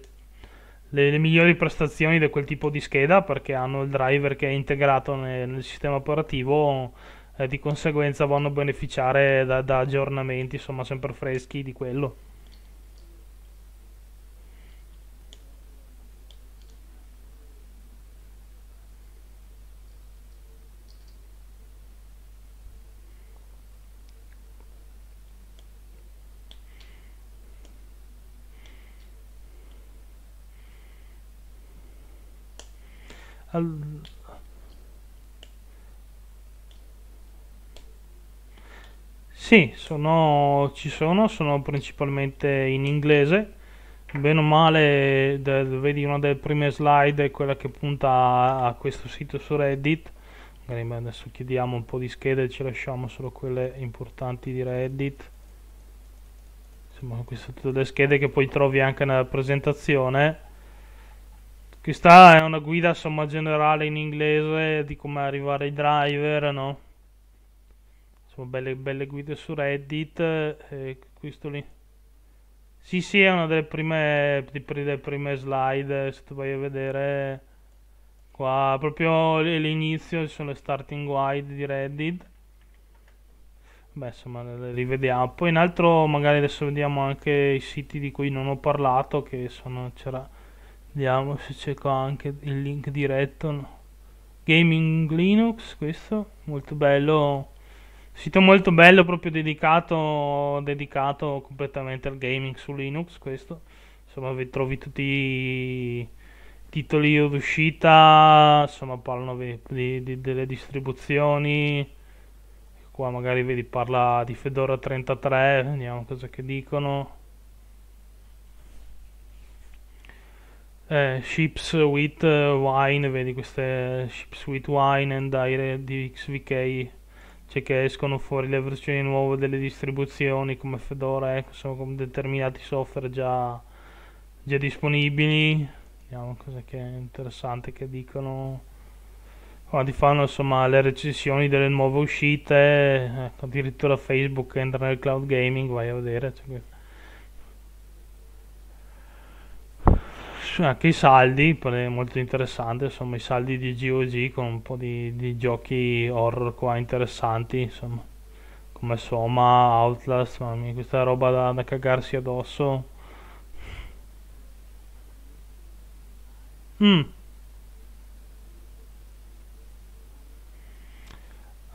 le, migliori prestazioni di quel tipo di scheda perché hanno il driver che è integrato nel, nel sistema operativo e eh, di conseguenza vanno a beneficiare da, da aggiornamenti insomma sempre freschi di quello All... Sì, sono, ci sono, sono principalmente in inglese. Bene o male, vedi una delle prime slide, quella che punta a, questo sito su Reddit. Magari adesso chiediamo un po' di schede, ci lasciamo solo quelle importanti di Reddit. Insomma, queste sono tutte le schede che poi trovi anche nella presentazione questa è una guida insomma generale in inglese di come arrivare ai driver, no? Insomma, belle, belle guide su Reddit. Eh, e questo lì. Sì, sì, è una delle prime, delle prime slide, se tu vai a vedere. Qua proprio all'inizio ci sono le starting guide di Reddit. Beh, insomma, le rivediamo. Poi in altro magari adesso vediamo anche i siti di cui non ho parlato, che sono... c'era vediamo se c'è qua anche il link diretto no. gaming linux questo molto bello sito molto bello proprio dedicato dedicato completamente al gaming su linux questo insomma vi trovi tutti i titoli d'uscita insomma parlano di, di, delle distribuzioni qua magari vedi parla di Fedora 33 vediamo cosa che dicono Eh, eh, eh, Ships with Wine, vedi queste Ships with Wine and Dire di XVK, cioè che escono fuori le versioni nuove delle distribuzioni come Fedora, ecco, sono come determinati software già, già disponibili. Vediamo cosa che è interessante che dicono quando fanno insomma le recensioni delle nuove uscite ecco, addirittura Facebook entra nel cloud gaming vai a vedere cioè, anche i saldi, molto interessante, insomma i saldi di GOG con un po' di, di giochi horror qua interessanti, insomma, come Soma, Outlast, mamma questa roba da, da cagarsi addosso. Mm.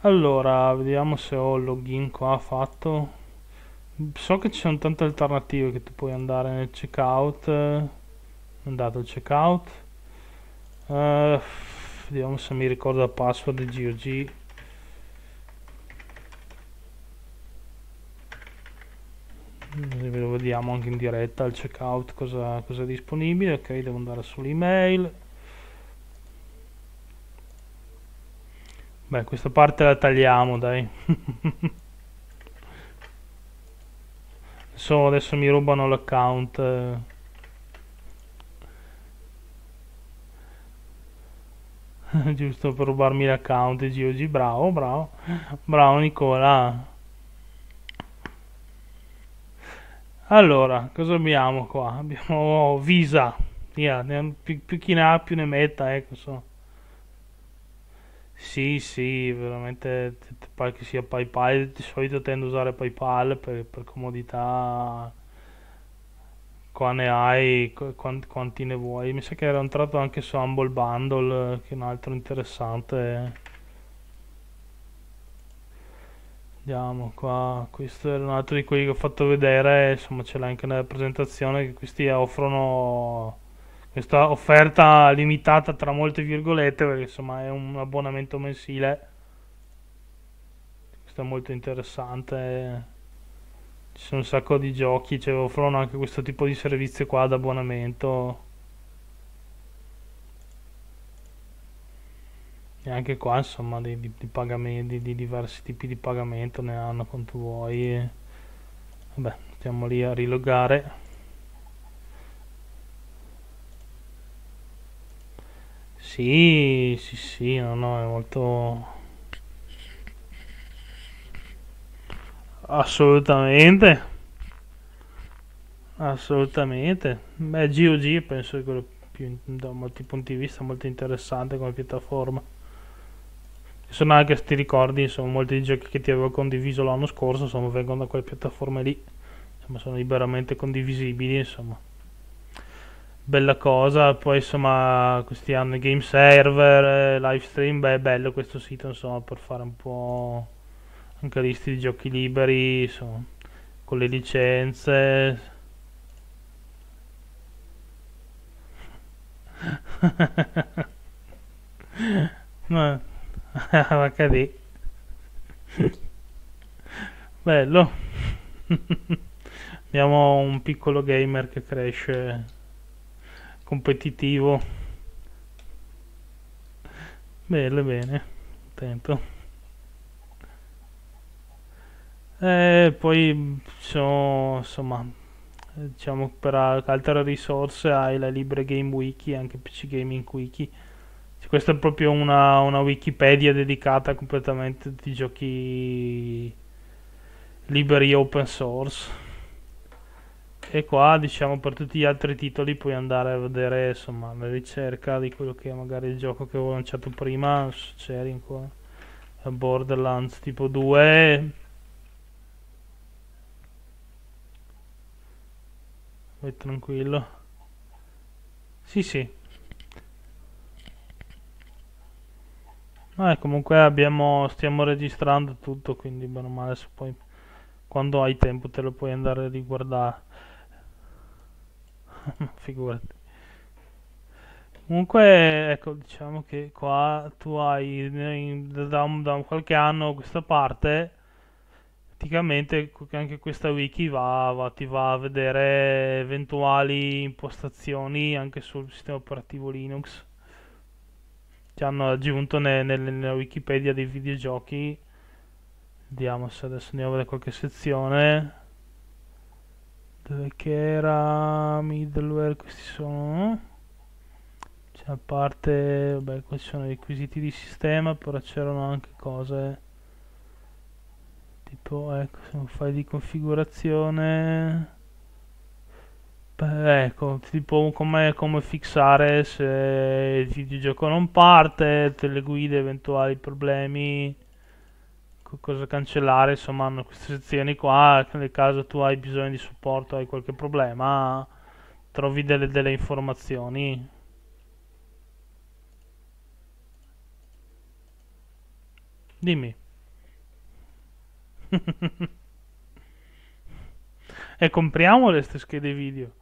Allora, vediamo se ho il login qua fatto. So che ci sono tante alternative che tu puoi andare nel checkout andato al checkout uh, vediamo se mi ricorda la password di GOG ve lo vediamo anche in diretta al checkout cosa, cosa è disponibile ok devo andare sull'email beh questa parte la tagliamo dai [laughs] adesso, adesso mi rubano l'account eh. [laughs] giusto per rubarmi l'account GOG bravo bravo bravo Nicola allora cosa abbiamo qua abbiamo oh, Visa via yeah, più, più, chi ne ha più ne metta ecco so. sì sì veramente pare che sia PayPal di solito tendo a usare PayPal per, per comodità qua ne hai quanti, quanti, ne vuoi mi sa che era entrato anche su Humble Bundle che è un altro interessante vediamo qua questo era un altro di quelli che ho fatto vedere insomma ce l'hai anche nella presentazione che questi offrono questa offerta limitata tra molte virgolette perché insomma è un abbonamento mensile questo è molto interessante ci sono un sacco di giochi, cioè offrono anche questo tipo di servizio qua ad abbonamento. E anche qua insomma di, di, di pagamenti, di diversi tipi di pagamento ne hanno quanto vuoi. E... Vabbè, stiamo lì a rilogare. Sì, sì, sì, no, no, è molto Assolutamente. Assolutamente. Beh, GOG penso che quello più, da molti punti di vista molto interessante come piattaforma. sono anche, se ti ricordi, insomma, molti dei giochi che ti avevo condiviso l'anno scorso, insomma, vengono da quelle piattaforme lì. Insomma, sono liberamente condivisibili, insomma. Bella cosa, poi insomma, questi hanno game server, eh, live stream, beh, è bello questo sito, insomma, per fare un po' anche listi di giochi liberi insomma, con le licenze [laughs] ma HD [laughs] bello [laughs] abbiamo un piccolo gamer che cresce competitivo bene bene attento e poi sono, insomma, eh, diciamo per altre risorse hai la Libre Game Wiki, anche PC Gaming Wiki. Questa è proprio una, una Wikipedia dedicata completamente di giochi liberi open source e qua diciamo per tutti gli altri titoli puoi andare a vedere insomma la ricerca di quello che è magari il gioco che avevo lanciato prima c'eri ancora Borderlands tipo 2 vai tranquillo sì sì eh, comunque abbiamo stiamo registrando tutto quindi bene o male se poi quando hai tempo te lo puoi andare a riguardare [laughs] figurati Comunque, ecco, diciamo che qua tu hai da, da qualche anno questa parte praticamente anche questa wiki va, va, ti va a vedere eventuali impostazioni anche sul sistema operativo Linux che hanno aggiunto ne, ne, nella Wikipedia dei videogiochi vediamo se adesso andiamo a vedere qualche sezione dove che era middleware questi sono c'è la parte Beh, qua ci sono i requisiti di sistema però c'erano anche cose tipo ecco se file di configurazione Beh, ecco tipo come, come fissare se il videogioco non parte le guide eventuali problemi cosa cancellare insomma hanno queste sezioni qua nel caso tu hai bisogno di supporto hai qualche problema trovi delle, delle informazioni dimmi e compriamo le ste schede video.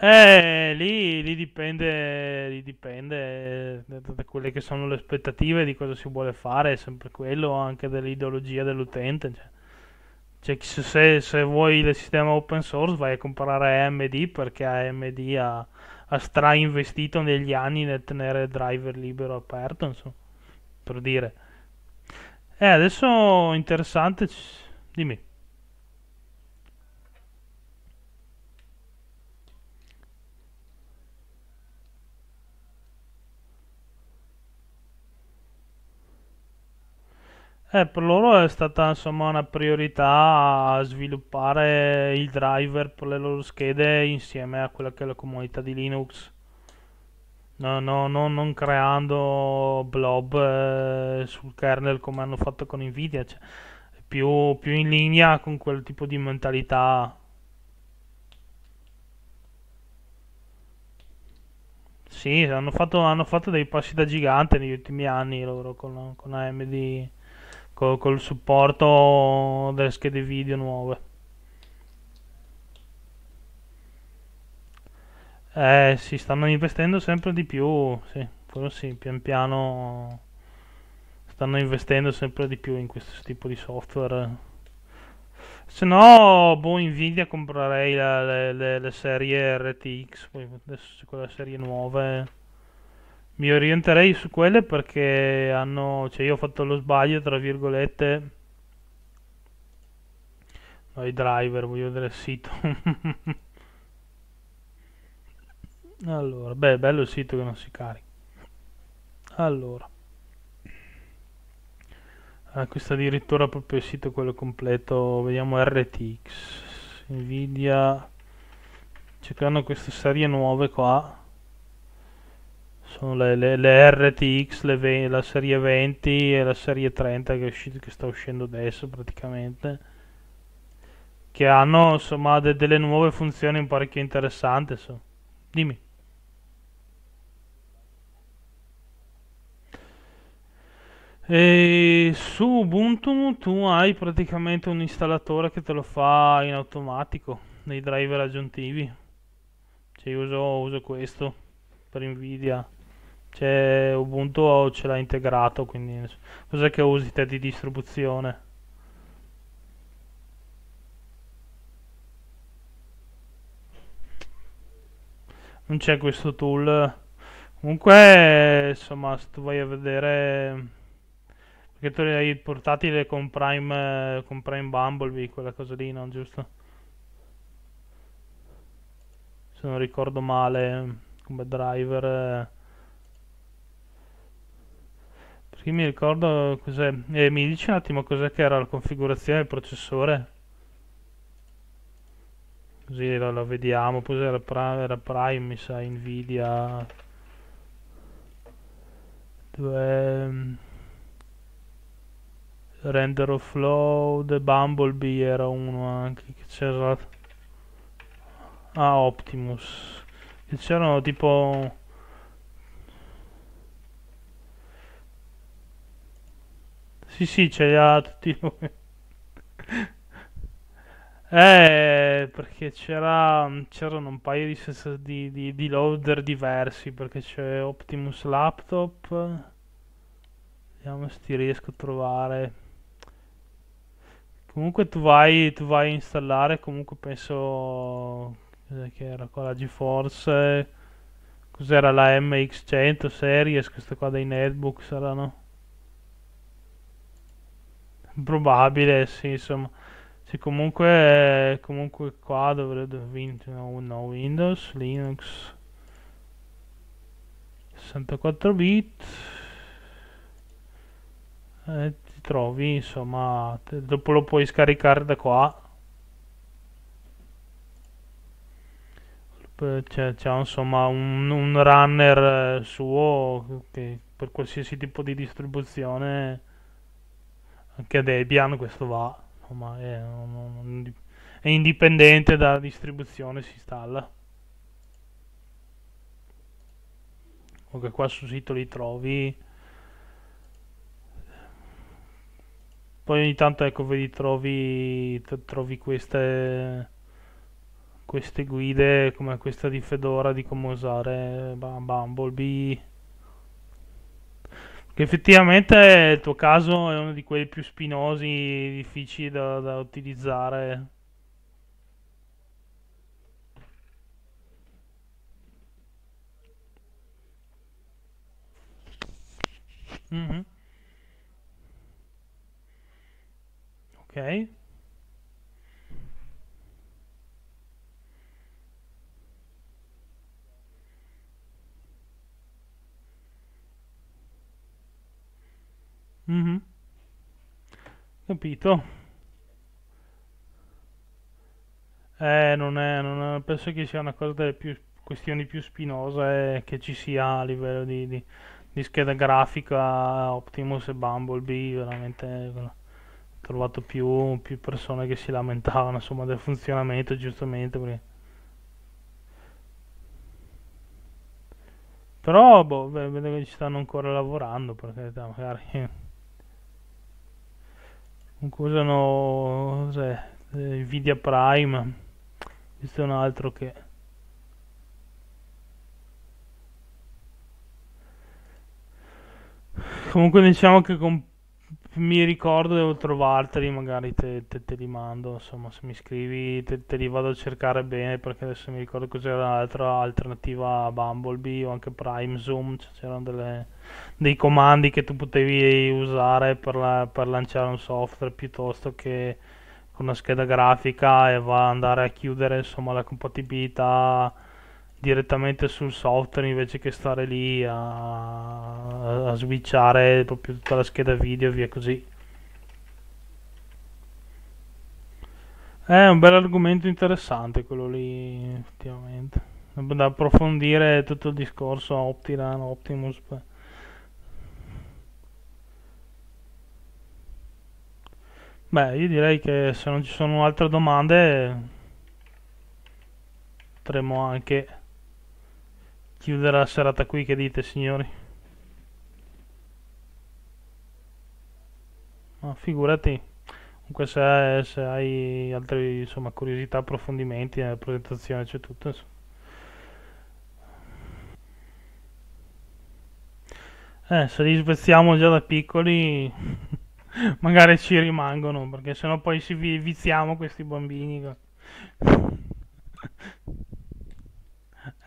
Eh, lì, lì, dipende, lì dipende eh, da quelle che sono le aspettative di cosa si vuole fare, è sempre quello, anche dell'ideologia dell'utente. Cioè. Cioè, se, se, vuoi il sistema open source vai a comprare AMD perché AMD ha, ha strainvestito negli anni nel tenere il driver libero aperto, insomma per dire. Eh, adesso interessante, dimmi. Eh, per loro è stata insomma una priorità sviluppare il driver per le loro schede insieme a quella che è la comunità di Linux. No, no, no, non creando blob eh, sul kernel come hanno fatto con Nvidia, cioè, più, più, in linea con quel tipo di mentalità. Sì, hanno fatto, hanno fatto dei passi da gigante negli ultimi anni loro con, con AMD, con, col supporto delle schede video nuove. Eh, si stanno investendo sempre di più, sì, quello sì, pian piano stanno investendo sempre di più in questo tipo di software. Se no, boh, Nvidia comprerei la, le, le, le, serie RTX, poi adesso quelle serie nuove. Mi orienterei su quelle perché hanno, cioè io ho fatto lo sbaglio, tra virgolette, no, i driver, voglio vedere il sito. [laughs] Allora, beh, bello il sito che non si carica. Allora. Ah, questo addirittura proprio il sito quello completo. Vediamo RTX. Nvidia. Cercando queste serie nuove qua. Sono le, le, le RTX, le, la serie 20 e la serie 30 che, uscito, che sta uscendo adesso praticamente. Che hanno insomma de, delle nuove funzioni parecchio interessanti. So. Dimmi. E su Ubuntu tu hai praticamente un installatore che te lo fa in automatico, nei driver aggiuntivi. Cioè io uso, uso questo per Nvidia. Cioè Ubuntu ce l'ha integrato, quindi cos'è che usi te di distribuzione? Non c'è questo tool. Comunque, insomma, se tu vai a vedere perché tu hai il portatile con Prime, eh, con Prime Bumblebee, quella cosa lì, no? Giusto? Se non ricordo male, come driver... Eh. Perché mi ricordo cos'è... Eh, mi dici un attimo cos'è che era la configurazione del processore? Così lo, la vediamo, poi era, era Prime, mi sa, Nvidia... Dove... Ehm, Render of Flow, The Bumblebee era uno anche, che c'era... Ah, Optimus. Che c'erano tipo... Sì, sì, ce li ha tutti noi. [laughs] eh, perché c'era, c'erano un paio di, di, di, di loader diversi, perché c'è Optimus Laptop. Vediamo se ti riesco a trovare. Comunque tu vai, tu vai a installare, comunque penso che era qua la GeForce, cos'era la MX100 Series, queste qua dei netbook saranno? Probabile, sì, insomma. Sì, comunque, comunque qua dovrebbe no, no, Windows, Linux 64 bit. Eh, ti trovi insomma te, dopo lo puoi scaricare da qua c'è, insomma un, un, runner eh, suo che per qualsiasi tipo di distribuzione anche ad Debian questo va insomma, è, è indipendente dalla distribuzione si installa o che qua sul sito li trovi Poi ogni tanto ecco, vedi, trovi, trovi queste, queste guide come questa di Fedora di come usare Bumblebee. Che effettivamente il tuo caso è uno di quelli più spinosi, difficili da, da utilizzare. Mm-hmm. ok Mm -hmm. Capito. Eh, non è, non è, penso che sia una cosa delle più, questioni più spinose eh, che ci sia a livello di, di, di scheda grafica Optimus e Bumblebee, veramente trovato più, più, persone che si lamentavano insomma, del funzionamento giustamente perché... però boh, vedo che ci stanno ancora lavorando perché carità magari usano cos'è, eh, Nvidia Prime questo è un altro che comunque diciamo che con mi ricordo, devo trovarteli, magari te, te, te, li mando, insomma, se mi scrivi te, te, li vado a cercare bene, perché adesso mi ricordo cos'era l'altra alternativa a Bumblebee o anche Prime Zoom, cioè c'erano delle, dei comandi che tu potevi usare per, la, per lanciare un software piuttosto che con una scheda grafica e va andare a chiudere, insomma, la compatibilità direttamente sul software invece che stare lì a, a switchare proprio tutta la scheda video e via così. È un bel argomento interessante quello lì, effettivamente. Da approfondire tutto il discorso Optilan, Optimus. Beh, io direi che se non ci sono altre domande potremmo anche chiudere la serata qui, che dite signori? Ma figurati, comunque se, se hai altre insomma, curiosità, approfondimenti, eh, presentazione, c'è tutto. Insomma. Eh, se li svezziamo già da piccoli, [laughs] magari ci rimangono, perché sennò poi si viziamo questi bambini. [laughs]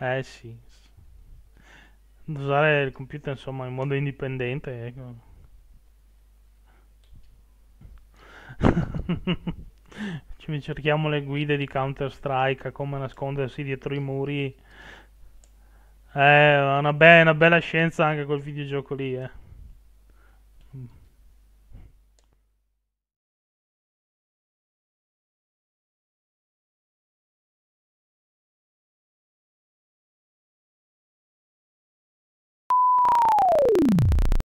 eh sì, usare il computer insomma in modo indipendente ecco. [laughs] ci cerchiamo le guide di Counter Strike come nascondersi dietro i muri eh, è una, be una bella scienza anche quel videogioco lì eh.